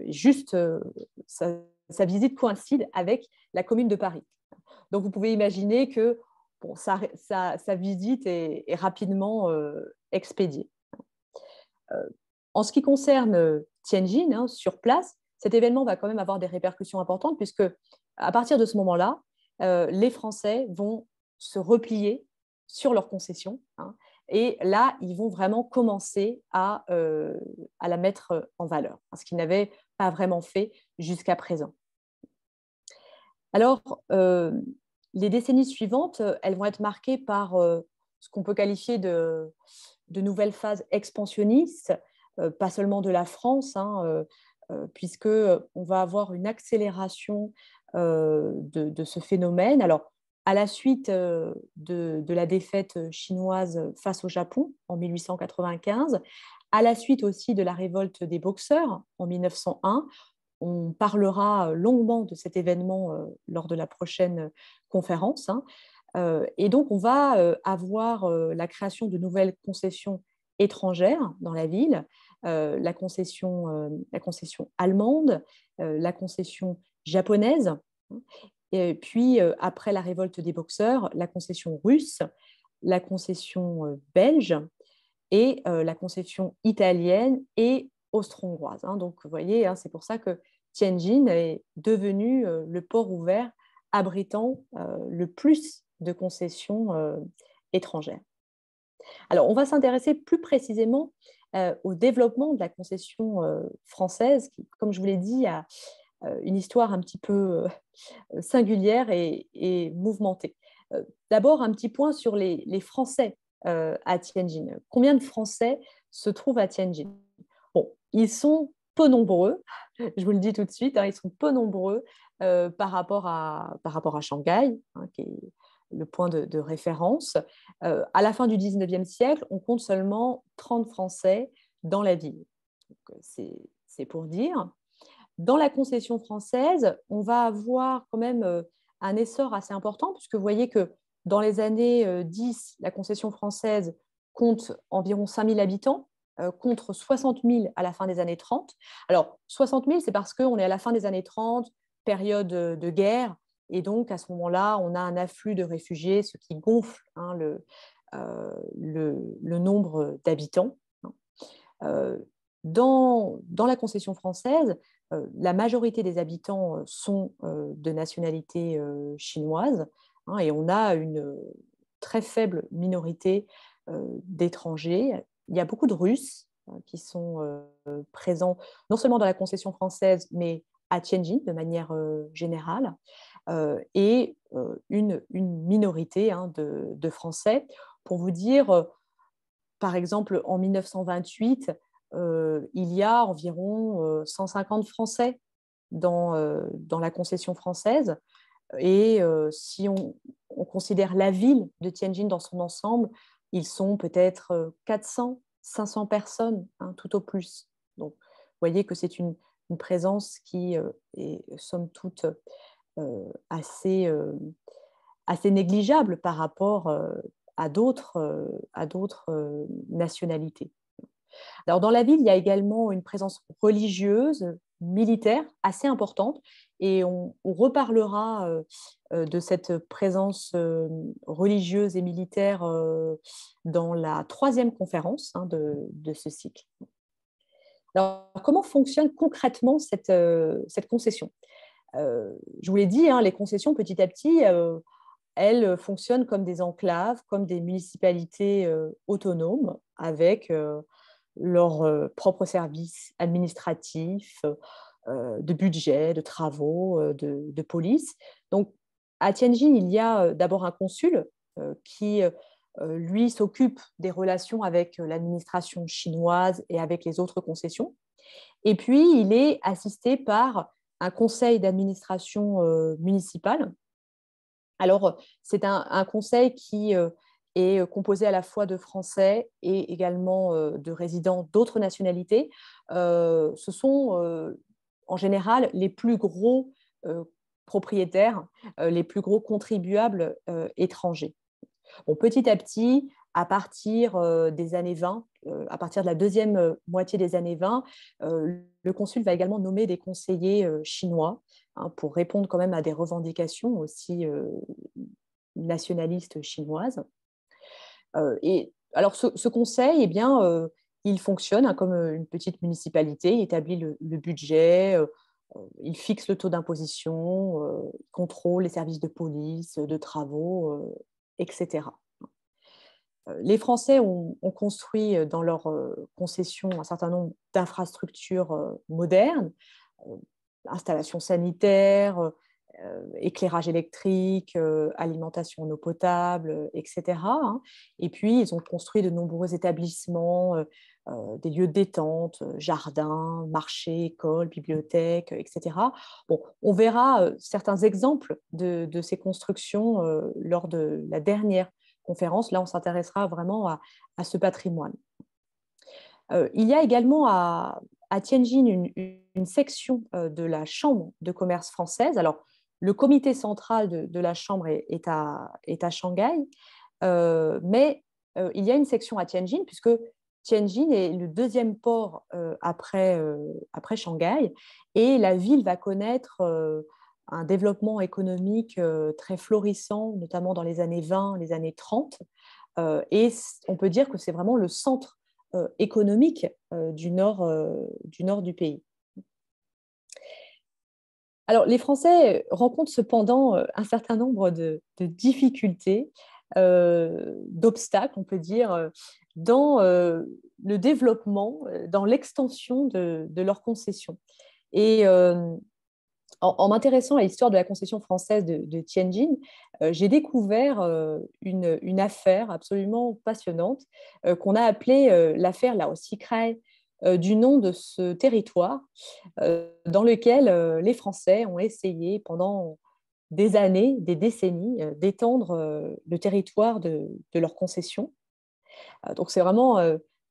juste, sa, visite coïncide avec la Commune de Paris. Donc, vous pouvez imaginer que bon, sa, visite est, rapidement expédiée. en ce qui concerne Tianjin, hein, sur place, cet événement va quand même avoir des répercussions importantes puisque à partir de ce moment-là, euh, les Français vont se replier sur leurs concessions. Hein, et là, ils vont vraiment commencer à, euh, la mettre en valeur, parce ce qu'ils n'avaient pas vraiment fait jusqu'à présent. Alors, euh, les décennies suivantes, elles vont être marquées par ce qu'on peut qualifier de, nouvelles phases expansionnistes, pas seulement de la France. Hein, euh, puisque euh, on va avoir une accélération euh, de, ce phénomène. Alors, à la suite de, de, la défaite chinoise face au Japon en 1895, à la suite aussi de la révolte des boxeurs en 1901, on parlera longuement de cet événement lors de la prochaine conférence. Hein. Et donc, on va avoir la création de nouvelles concessions étrangères dans la ville, euh, euh, la, concession, allemande, euh, la concession japonaise, et puis après la révolte des boxeurs, la concession russe, la concession belge et la concession italienne et austro-hongroise. Hein. Donc vous voyez, hein, c'est pour ça que Tianjin est devenu le port ouvert abritant le plus de concessions étrangères. Alors on va s'intéresser plus précisément euh, au développement de la concession euh, française, qui, comme je vous l'ai dit, a euh, une histoire un petit peu singulière et, mouvementée. D'abord, un petit point sur les, Français à Tianjin. Combien de Français se trouvent à Tianjin ils sont peu nombreux, je vous le dis tout de suite, hein, ils sont peu nombreux par, rapport à, par rapport à Shanghai, hein, qui est le point de, référence. Euh, à la fin du 19e siècle, on compte seulement 30 Français dans la ville. Euh, c'est pour dire. Dans la concession française, on va avoir quand même euh, un essor assez important, puisque vous voyez que dans les années 10, la concession française compte environ 5000 habitants, contre 60 000 à la fin des années 30. Alors, 60 000, c'est parce qu'on est à la fin des années 30, période de guerre, et donc, à ce moment-là, on a un afflux de réfugiés, ce qui gonfle hein, euh, le, nombre d'habitants. Hein. Euh, dans, la concession française, euh, la majorité des habitants sont de nationalité chinoise hein, et on a une très faible minorité d'étrangers. Il y a beaucoup de Russes qui sont présents non seulement dans la concession française, mais à Tianjin de manière générale. Euh, et euh, une, minorité hein, de, Français. Pour vous dire, euh, par exemple, en 1928, il y a environ 150 Français dans, la concession française. Et si on, considère la ville de Tianjin dans son ensemble, ils sont peut-être 400, 500 personnes, hein, tout au plus. Donc, vous voyez que c'est une, une, présence qui est, somme toute, euh, euh, assez, négligeable par rapport euh, à d'autres nationalités. Alors dans la ville, il y a également une présence religieuse, militaire, assez importante, et on, reparlera de cette présence religieuse et militaire dans la troisième conférence hein, de, ce cycle. Alors, comment fonctionne concrètement cette concession euh, je vous l'ai dit, hein, les concessions, petit à petit, euh, elles fonctionnent comme des enclaves, comme des municipalités euh, autonomes, avec leurs propres services administratifs, de budget, de travaux, de, de, police. Donc, à Tianjin, il y a d'abord un consul qui, lui, s'occupe des relations avec l'administration chinoise et avec les autres concessions. Et puis, il est assisté par un conseil d'administration euh, municipale. Alors, c'est un, conseil qui euh, est composé à la fois de Français et également euh, de résidents d'autres nationalités. ce sont en général les plus gros propriétaires, les plus gros contribuables étrangers. Bon, petit à petit, à partir euh, des années 20, euh, à partir de la deuxième euh, moitié des années 20, le consul va également nommer des conseillers chinois hein, pour répondre quand même à des revendications aussi nationalistes chinoises. et alors ce, conseil, eh bien, il fonctionne hein, comme une petite municipalité, il établit le, budget, il fixe le taux d'imposition, il contrôle les services de police, de travaux, etc. Euh, les Français ont, construit euh, dans leur euh, concession un certain nombre d'infrastructures modernes, installations sanitaires, éclairage électrique, alimentation en eau potable, etc. Hein. Et puis, ils ont construit de nombreux établissements, des lieux de détente, jardins, marchés, écoles, bibliothèques, etc. on verra certains exemples de ces constructions lors de la dernière conférence, là, on s'intéressera vraiment à, ce patrimoine. Euh, il y a également à, Tianjin une, section euh, de la Chambre de commerce française. Alors, le comité central de, la Chambre est, à, est à, Shanghai, euh, mais il y a une section à Tianjin, puisque Tianjin est le deuxième port après, après Shanghai, et la ville va connaître un développement économique euh, très florissant, notamment dans les années 20, les années 30. Euh, et on peut dire que c'est vraiment le centre euh, économique du, nord, du nord du pays. Alors, les Français rencontrent cependant un certain nombre de, difficultés, d'obstacles, on peut dire, dans le développement, dans l'extension de, leurs concessions. Et en, m'intéressant à l'histoire de la concession française de, Tianjin, euh, j'ai découvert euh, une, affaire absolument passionnante euh, qu'on a appelée l'affaire Lao Sikrai, du nom de ce territoire dans lequel les Français ont essayé pendant des années, des décennies, d'étendre le territoire de, de leur concession. donc c'est vraiment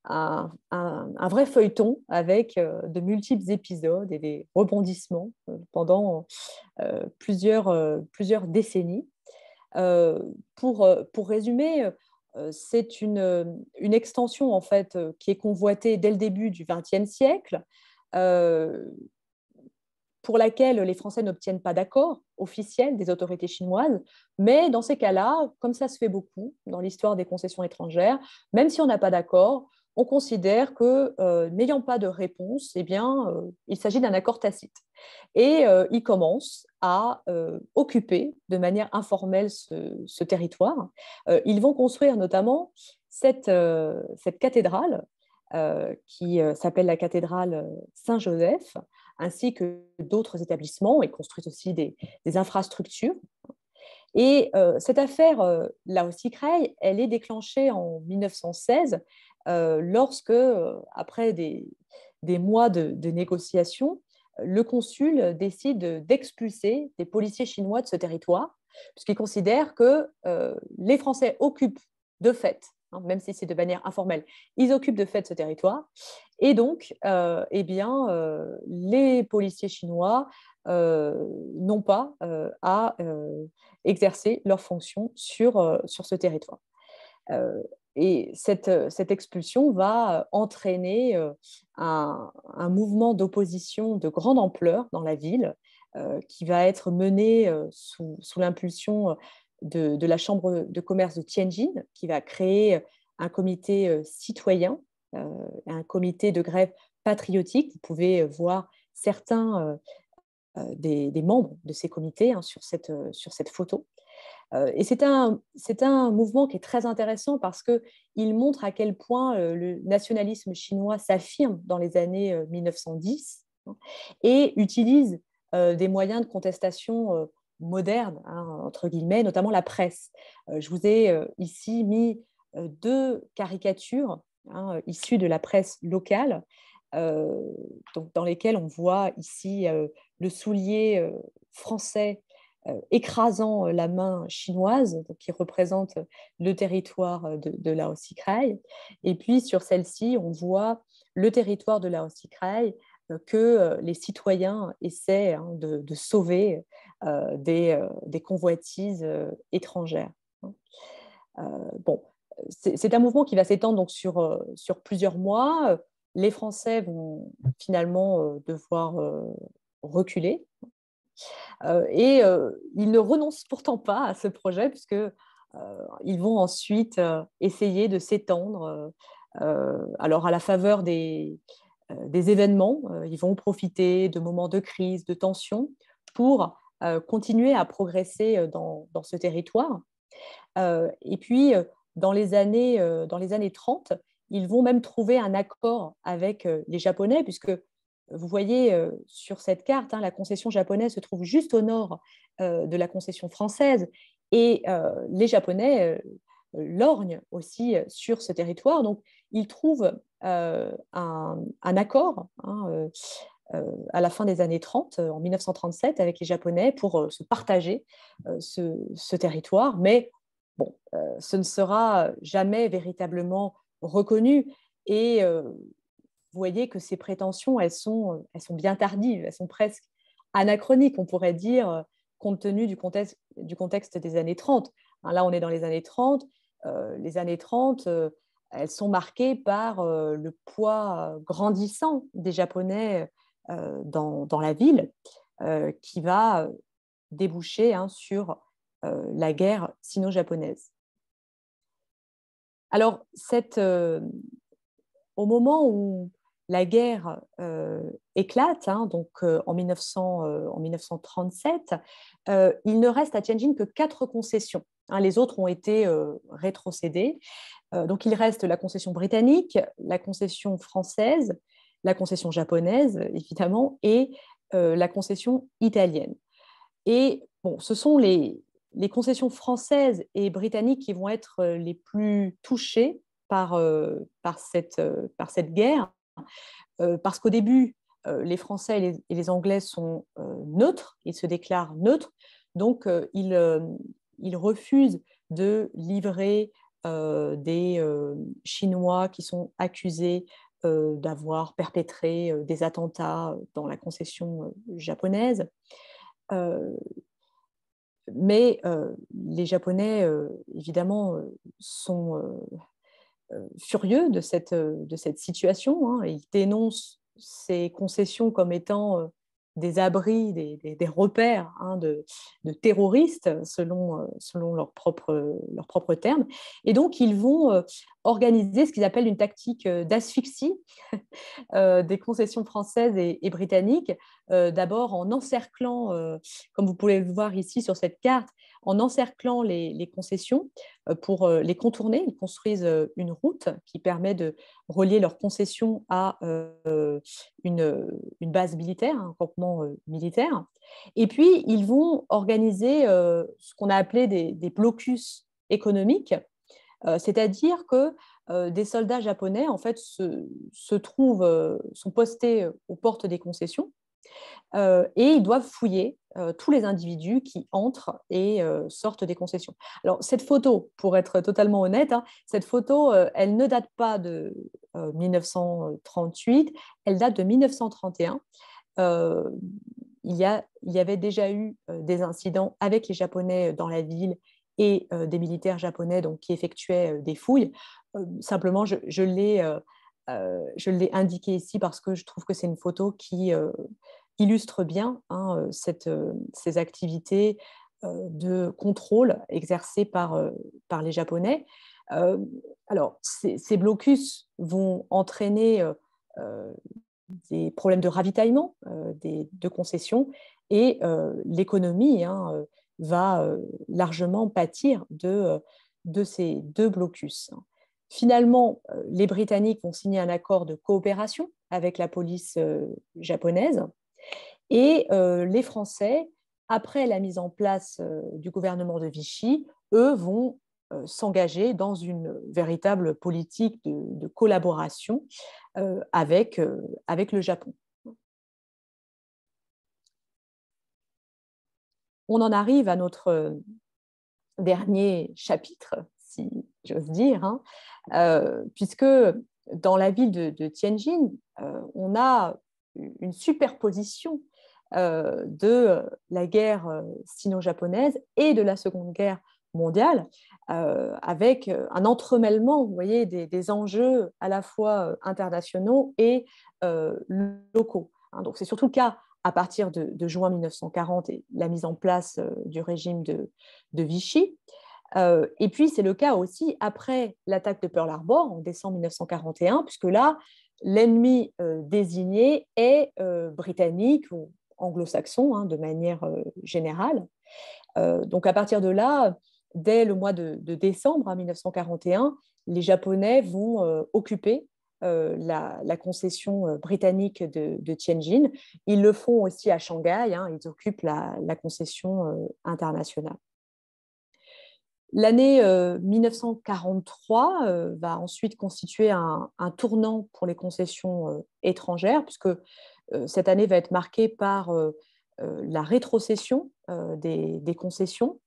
un, un, vrai feuilleton avec euh, de multiples épisodes et des rebondissements euh, pendant euh, plusieurs, plusieurs décennies. pour, pour résumer, c'est une, une extension en fait qui est convoitée dès le début du XXe siècle, pour laquelle les Français n'obtiennent pas d'accord officiel des autorités chinoises. Mais dans ces cas-là, comme ça se fait beaucoup dans l'histoire des concessions étrangères, même si on n'a pas d'accord, on considère que euh, n'ayant pas de réponse, eh bien, euh, il s'agit d'un accord tacite. Et euh, ils commencent à occuper de manière informelle ce, territoire. ils vont construire notamment cette, cathédrale qui s'appelle la cathédrale Saint-Joseph, ainsi que d'autres établissements, et construisent aussi des, infrastructures. Et cette affaire, là aussi, Creil, elle est déclenchée en 1916 euh, lorsque, euh, après des, mois de, négociations, le consul décide d'expulser des policiers chinois de ce territoire, puisqu'il considère que euh, les Français occupent de fait, hein, même si c'est de manière informelle, ils occupent de fait ce territoire. Et donc, eh bien, les policiers chinois n'ont pas à exercer leurs fonctions sur, sur ce territoire. Euh, cette, expulsion va euh, entraîner euh, un, mouvement d'opposition de grande ampleur dans la ville qui va être mené sous, l'impulsion de, la Chambre de commerce de Tianjin, qui va créer un comité citoyen, un comité de grève patriotique. Vous pouvez voir certains des, membres de ces comités hein, sur cette photo. Euh, et c'est un, un, mouvement qui est très intéressant parce qu'il montre à quel point euh, le nationalisme chinois s'affirme dans les années 1910 euh, hein, et utilise des moyens de contestation modernes, hein, entre guillemets, notamment la presse. je vous ai ici mis deux caricatures hein, issues de la presse locale. dans lesquelles on voit ici le soulier français euh, écrasant euh, la main chinoise, qui représente euh, le territoire de, de la Et puis sur celle-ci, on voit le territoire de la sikraï que les citoyens essaient hein, de, sauver des, convoitises étrangères. Hein. bon, c'est un mouvement qui va s'étendre donc sur, plusieurs mois. Les Français vont finalement devoir reculer euh, et euh, ils ne renoncent pourtant pas à ce projet puisque euh, ils vont ensuite essayer de s'étendre. alors à la faveur des, des événements, ils vont profiter de moments de crise, de tension pour continuer à progresser dans, dans, ce territoire. et puis, dans les, années, dans les années 30, ils vont même trouver un accord avec les Japonais, puisque vous voyez euh, sur cette carte, hein, la concession japonaise se trouve juste au nord euh, de la concession française et euh, les Japonais lorgnent aussi sur ce territoire. Donc, ils trouvent un, accord hein, à la fin des années 30, en 1937, avec les Japonais pour se partager ce, ce, territoire. Mais bon, ce ne sera jamais véritablement reconnu et voyez que ces prétentions, elles sont, euh, elles sont bien tardives, elles sont presque anachroniques, on pourrait dire, euh, compte tenu du contexte, du contexte des années 30. Hein, là, on est dans les années 30. Euh, les années 30, elles sont marquées par le poids grandissant des Japonais dans, dans, la ville, qui va déboucher hein, sur la guerre sino-japonaise. Alors, cette, au moment où la guerre euh, éclate, hein, donc euh, en, 1937, euh, il ne reste à Tianjin que quatre concessions. Hein, les autres ont été rétrocédées. donc il reste la concession britannique, la concession française, la concession japonaise, évidemment, et la concession italienne. Et bon, ce sont les, concessions françaises et britanniques qui vont être les plus touchées par cette guerre, euh, parce qu'au début, euh, les Français et les, Anglais sont euh, neutres, ils se déclarent neutres, donc ils, refusent de livrer des Chinois qui sont accusés d'avoir perpétré des attentats dans la concession japonaise. mais les Japonais, évidemment, sont, furieux de cette, euh, de cette situation. Hein, ils dénoncent dénonce ces concessions comme étant euh, des abris, des, repères hein, de, terroristes, selon, euh, selon leurs propres leur propre termes. Et donc, ils vont organiser ce qu'ils appellent une tactique euh, d'asphyxie euh, des concessions françaises et, britanniques, euh, d'abord en encerclant, comme vous pouvez le voir ici sur cette carte, en encerclant les, concessions pour les contourner. Ils construisent une route qui permet de relier leurs concessions à une, base militaire, un campement militaire. Et puis, ils vont organiser ce qu'on a appelé des blocus économiques euh, c'est-à-dire que euh, des soldats japonais en fait se, euh, sont postés aux portes des concessions et ils doivent fouiller tous les individus qui entrent et sortent des concessions. Alors cette photo, pour être totalement honnête, hein, cette photo, elle ne date pas de 1938, elle date de 1931. il, y avait déjà eu des incidents avec les Japonais dans la ville et euh, des militaires japonais donc, qui effectuaient euh, des fouilles. Euh, simplement, je, je l'ai indiqué ici parce que je trouve que c'est une photo qui illustre bien hein, ces activités de contrôle exercées par, les Japonais. alors, ces, blocus vont entraîner des problèmes de ravitaillement, de concessions, et l'économie hein, va euh, largement pâtir euh, de, ces deux blocus. Finalement, euh, les Britanniques vont signer un accord de coopération avec la police japonaise et les Français, après la mise en place du gouvernement de Vichy, eux vont s'engager dans une véritable politique de, collaboration avec le Japon. on en arrive à notre euh, dernier chapitre, si j'ose dire, hein. euh, puisque dans la ville de, Tianjin, euh, on a une superposition de la guerre sino-japonaise et de la Seconde Guerre mondiale, avec un entremêlement vous voyez, des, enjeux à la fois internationaux et locaux. Hein. donc c'est surtout le cas à partir de, juin 1940 et la mise en place euh, du régime de, Vichy. Euh, et puis, c'est le cas aussi après l'attaque de Pearl Harbor en décembre 1941, puisque là, l'ennemi euh, désigné est britannique ou anglo-saxon hein, de manière générale. donc, à partir de là, dès le mois de, décembre 1941, hein, les Japonais vont occuper euh, la, concession euh, britannique de, Tianjin. Ils le font aussi à Shanghai, hein, ils occupent la, concession euh, internationale. L'année 1943 va ensuite constituer un, tournant pour les concessions étrangères, puisque cette année va être marquée par la rétrocession des concessions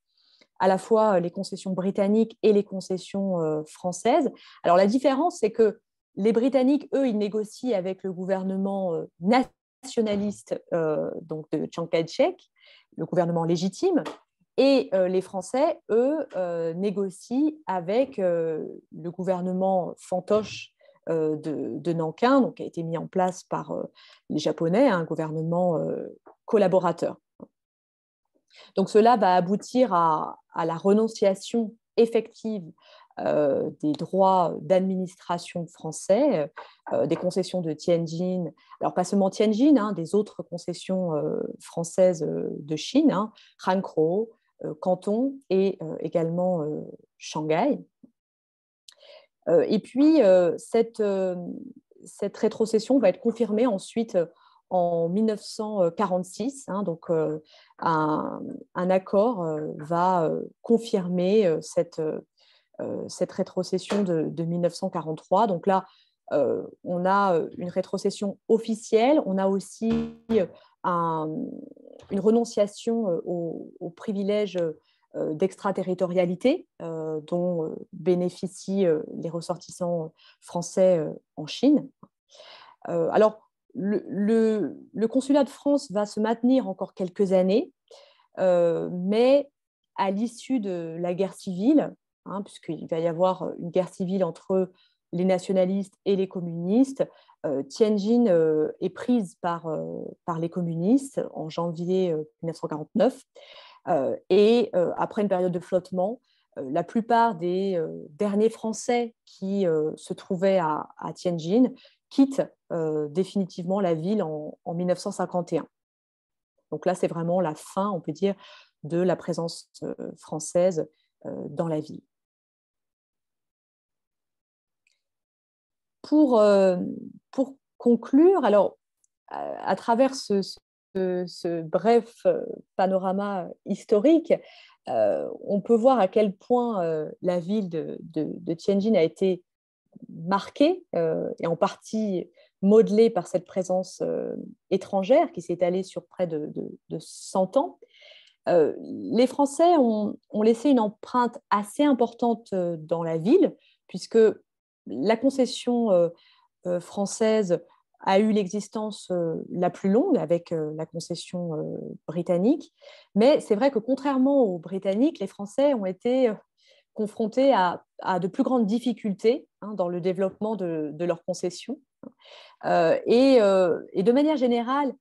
à la fois les concessions britanniques et les concessions françaises. Alors la différence, c'est que les Britanniques, eux, ils négocient avec le gouvernement euh, nationaliste euh, donc de Chiang Kai-shek, le gouvernement légitime, et euh, les Français, eux, négocient avec le gouvernement fantoche de, Nankin, donc, qui a été mis en place par les Japonais, un gouvernement collaborateur. Donc cela va aboutir à la renonciation effective euh, des droits d'administration français, euh, des concessions de Tianjin, alors pas seulement Tianjin, hein, des autres concessions euh, françaises de Chine, hein, Hankou, Canton et également Shanghai. et puis, cette, rétrocession va être confirmée ensuite en 1946. Hein, donc, un, accord va confirmer cette, euh, cette rétrocession de, 1943. Donc là, euh, on a euh, une rétrocession officielle, on a aussi une renonciation aux privilèges d'extraterritorialité dont bénéficient les ressortissants français en Chine. alors, le, consulat de France va se maintenir encore quelques années, mais à l'issue de la guerre civile, Hein, puisqu'il va y avoir euh, une guerre civile entre les nationalistes et les communistes. Euh, Tianjin euh, est prise par, par les communistes en janvier 1949. et après une période de flottement, la plupart des derniers Français qui se trouvaient à, Tianjin quittent définitivement la ville en 1951. Donc là, c'est vraiment la fin, on peut dire, de la présence française dans la ville. pour, euh, pour conclure, alors à, travers ce, bref euh, panorama historique, euh, on peut voir à quel point la ville de, Tianjin a été marquée et en partie modelée par cette présence étrangère qui s'est étalée sur près de, 100 ans. les Français ont, ont, laissé une empreinte assez importante dans la ville, puisque la concession euh, euh, française a eu l'existence euh, la plus longue avec la concession britannique. Mais c'est vrai que contrairement aux Britanniques, les Français ont été confrontés à, de plus grandes difficultés hein, dans le développement de, leur concession. et, de manière générale,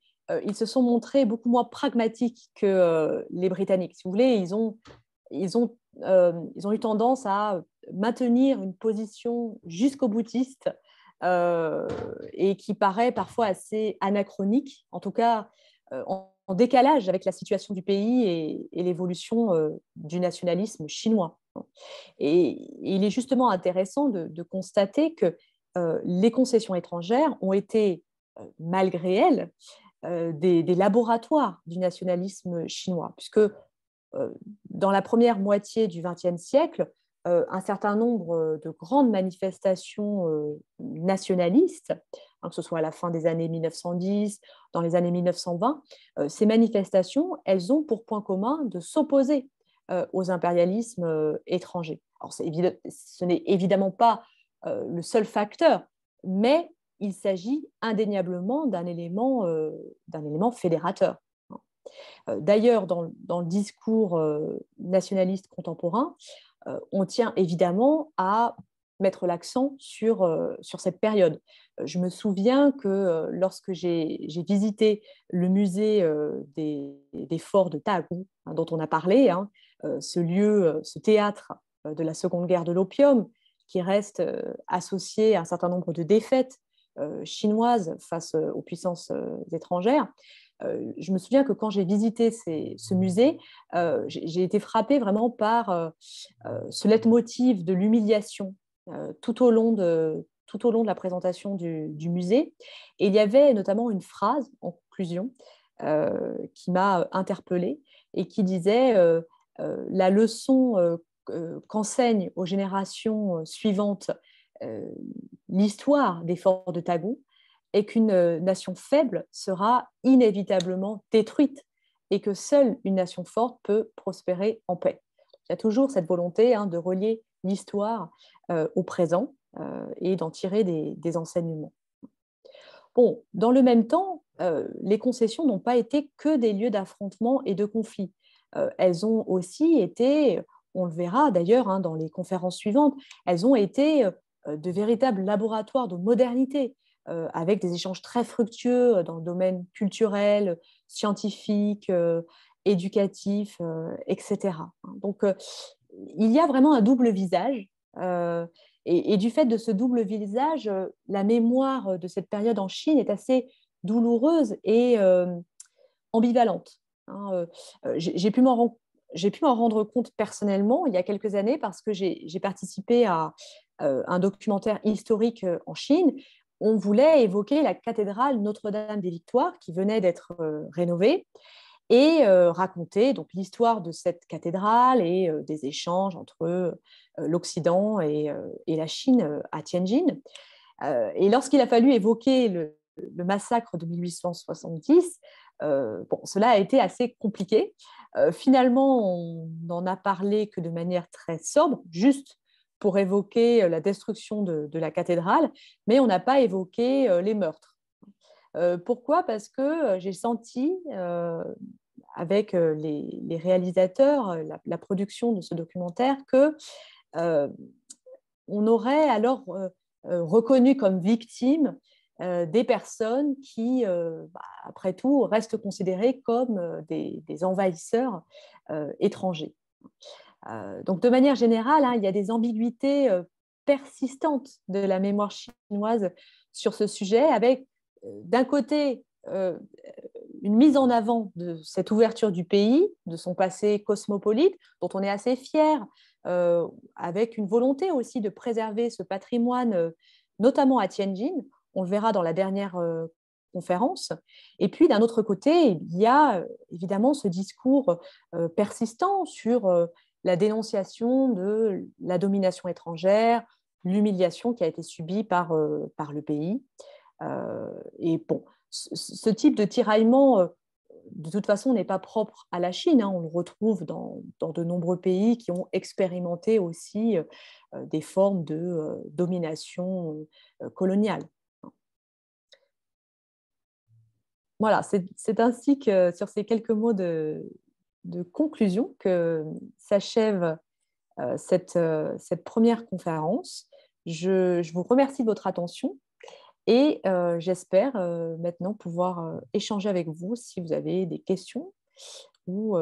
ils se sont montrés beaucoup moins pragmatiques que les Britanniques. Si vous voulez, ils ont eu tendance à maintenir une position jusqu'au boutiste euh, et qui paraît parfois assez anachronique, en tout cas euh, en, décalage avec la situation du pays et, l'évolution euh, du nationalisme chinois. Et, il est justement intéressant de, constater que les concessions étrangères ont été, malgré elles, des, laboratoires du nationalisme chinois, puisque dans la première moitié du XXe siècle, euh, un certain nombre euh, de grandes manifestations euh, nationalistes, hein, que ce soit à la fin des années 1910, dans les années 1920, ces manifestations, elles ont pour point commun de s'opposer aux impérialismes étrangers. Alors, ce n'est évidemment pas le seul facteur, mais il s'agit indéniablement d'un élément, d'un élément fédérateur. D'ailleurs, dans, le discours nationaliste contemporain, on tient évidemment à mettre l'accent sur, euh, cette période. Euh, je me souviens que euh, lorsque j'ai visité le musée des, forts de Tagou hein, dont on a parlé, hein, ce lieu, ce théâtre de la Seconde Guerre de l'opium, qui reste associé à un certain nombre de défaites chinoises face aux puissances étrangères, euh, je me souviens que quand j'ai visité ce musée, euh, j'ai été frappée vraiment par euh, euh ce leitmotiv de l'humiliation tout au long de tout la présentation du, musée. Et il y avait notamment une phrase en conclusion qui m'a interpellée et qui disait la leçon qu'enseigne aux générations suivantes l'histoire des forts de Tagou » et qu'une euh, nation faible sera inévitablement détruite et que seule une nation forte peut prospérer en paix. Il y a toujours cette volonté hein, de relier l'histoire euh, au présent euh, et d'en tirer des, enseignements. Bon, dans le même temps, les concessions n'ont pas été que des lieux d'affrontement et de conflit. elles ont aussi été, on le verra d'ailleurs hein, dans les conférences suivantes, elles ont été de véritables laboratoires de modernité euh, avec des échanges très fructueux euh, dans le domaine culturel, scientifique, euh, éducatif, etc. Donc, il y a vraiment un double visage. Et, du fait de ce double visage, la mémoire de cette période en Chine est assez douloureuse et ambivalente. Hein, j'ai pu m'en rendre compte personnellement il y a quelques années parce que j'ai participé à un documentaire historique en Chine on voulait évoquer la cathédrale Notre-Dame des Victoires qui venait d'être euh, rénovée et euh, raconter donc l'histoire de cette cathédrale et euh, des échanges entre l'Occident et, la Chine à Tianjin. et lorsqu'il a fallu évoquer le, massacre de 1870, bon, cela a été assez compliqué. finalement, on n'en a parlé que de manière très sobre, juste pour évoquer euh, la destruction de, la cathédrale, mais on n'a pas évoqué euh, les meurtres. Euh, pourquoi Parce que j'ai senti avec les, réalisateurs, la, production de ce documentaire, que on aurait alors reconnu comme victimes des personnes qui, bah, après tout, restent considérées comme des envahisseurs étrangers. Euh, donc, de manière générale, hein, il y a des ambiguïtés euh, persistantes de la mémoire chinoise sur ce sujet, avec euh, d'un côté une mise en avant de cette ouverture du pays, de son passé cosmopolite, dont on est assez fier, avec une volonté aussi de préserver ce patrimoine, notamment à Tianjin. On le verra dans la dernière conférence. Et puis, d'un autre côté, il y a évidemment ce discours persistant sur la dénonciation de la domination étrangère, l'humiliation qui a été subie par, euh, par le pays. Euh, et bon, ce, type de tiraillement, euh, de toute façon, n'est pas propre à la Chine. Hein. On le retrouve dans, dans, de nombreux pays qui ont expérimenté aussi des formes de domination coloniale. Voilà, c'est ainsi que sur ces quelques mots de, de conclusion que s'achève euh, euh, cette, première conférence. Je, vous remercie de votre attention et euh, j'espère maintenant pouvoir échanger avec vous si vous avez des questions ou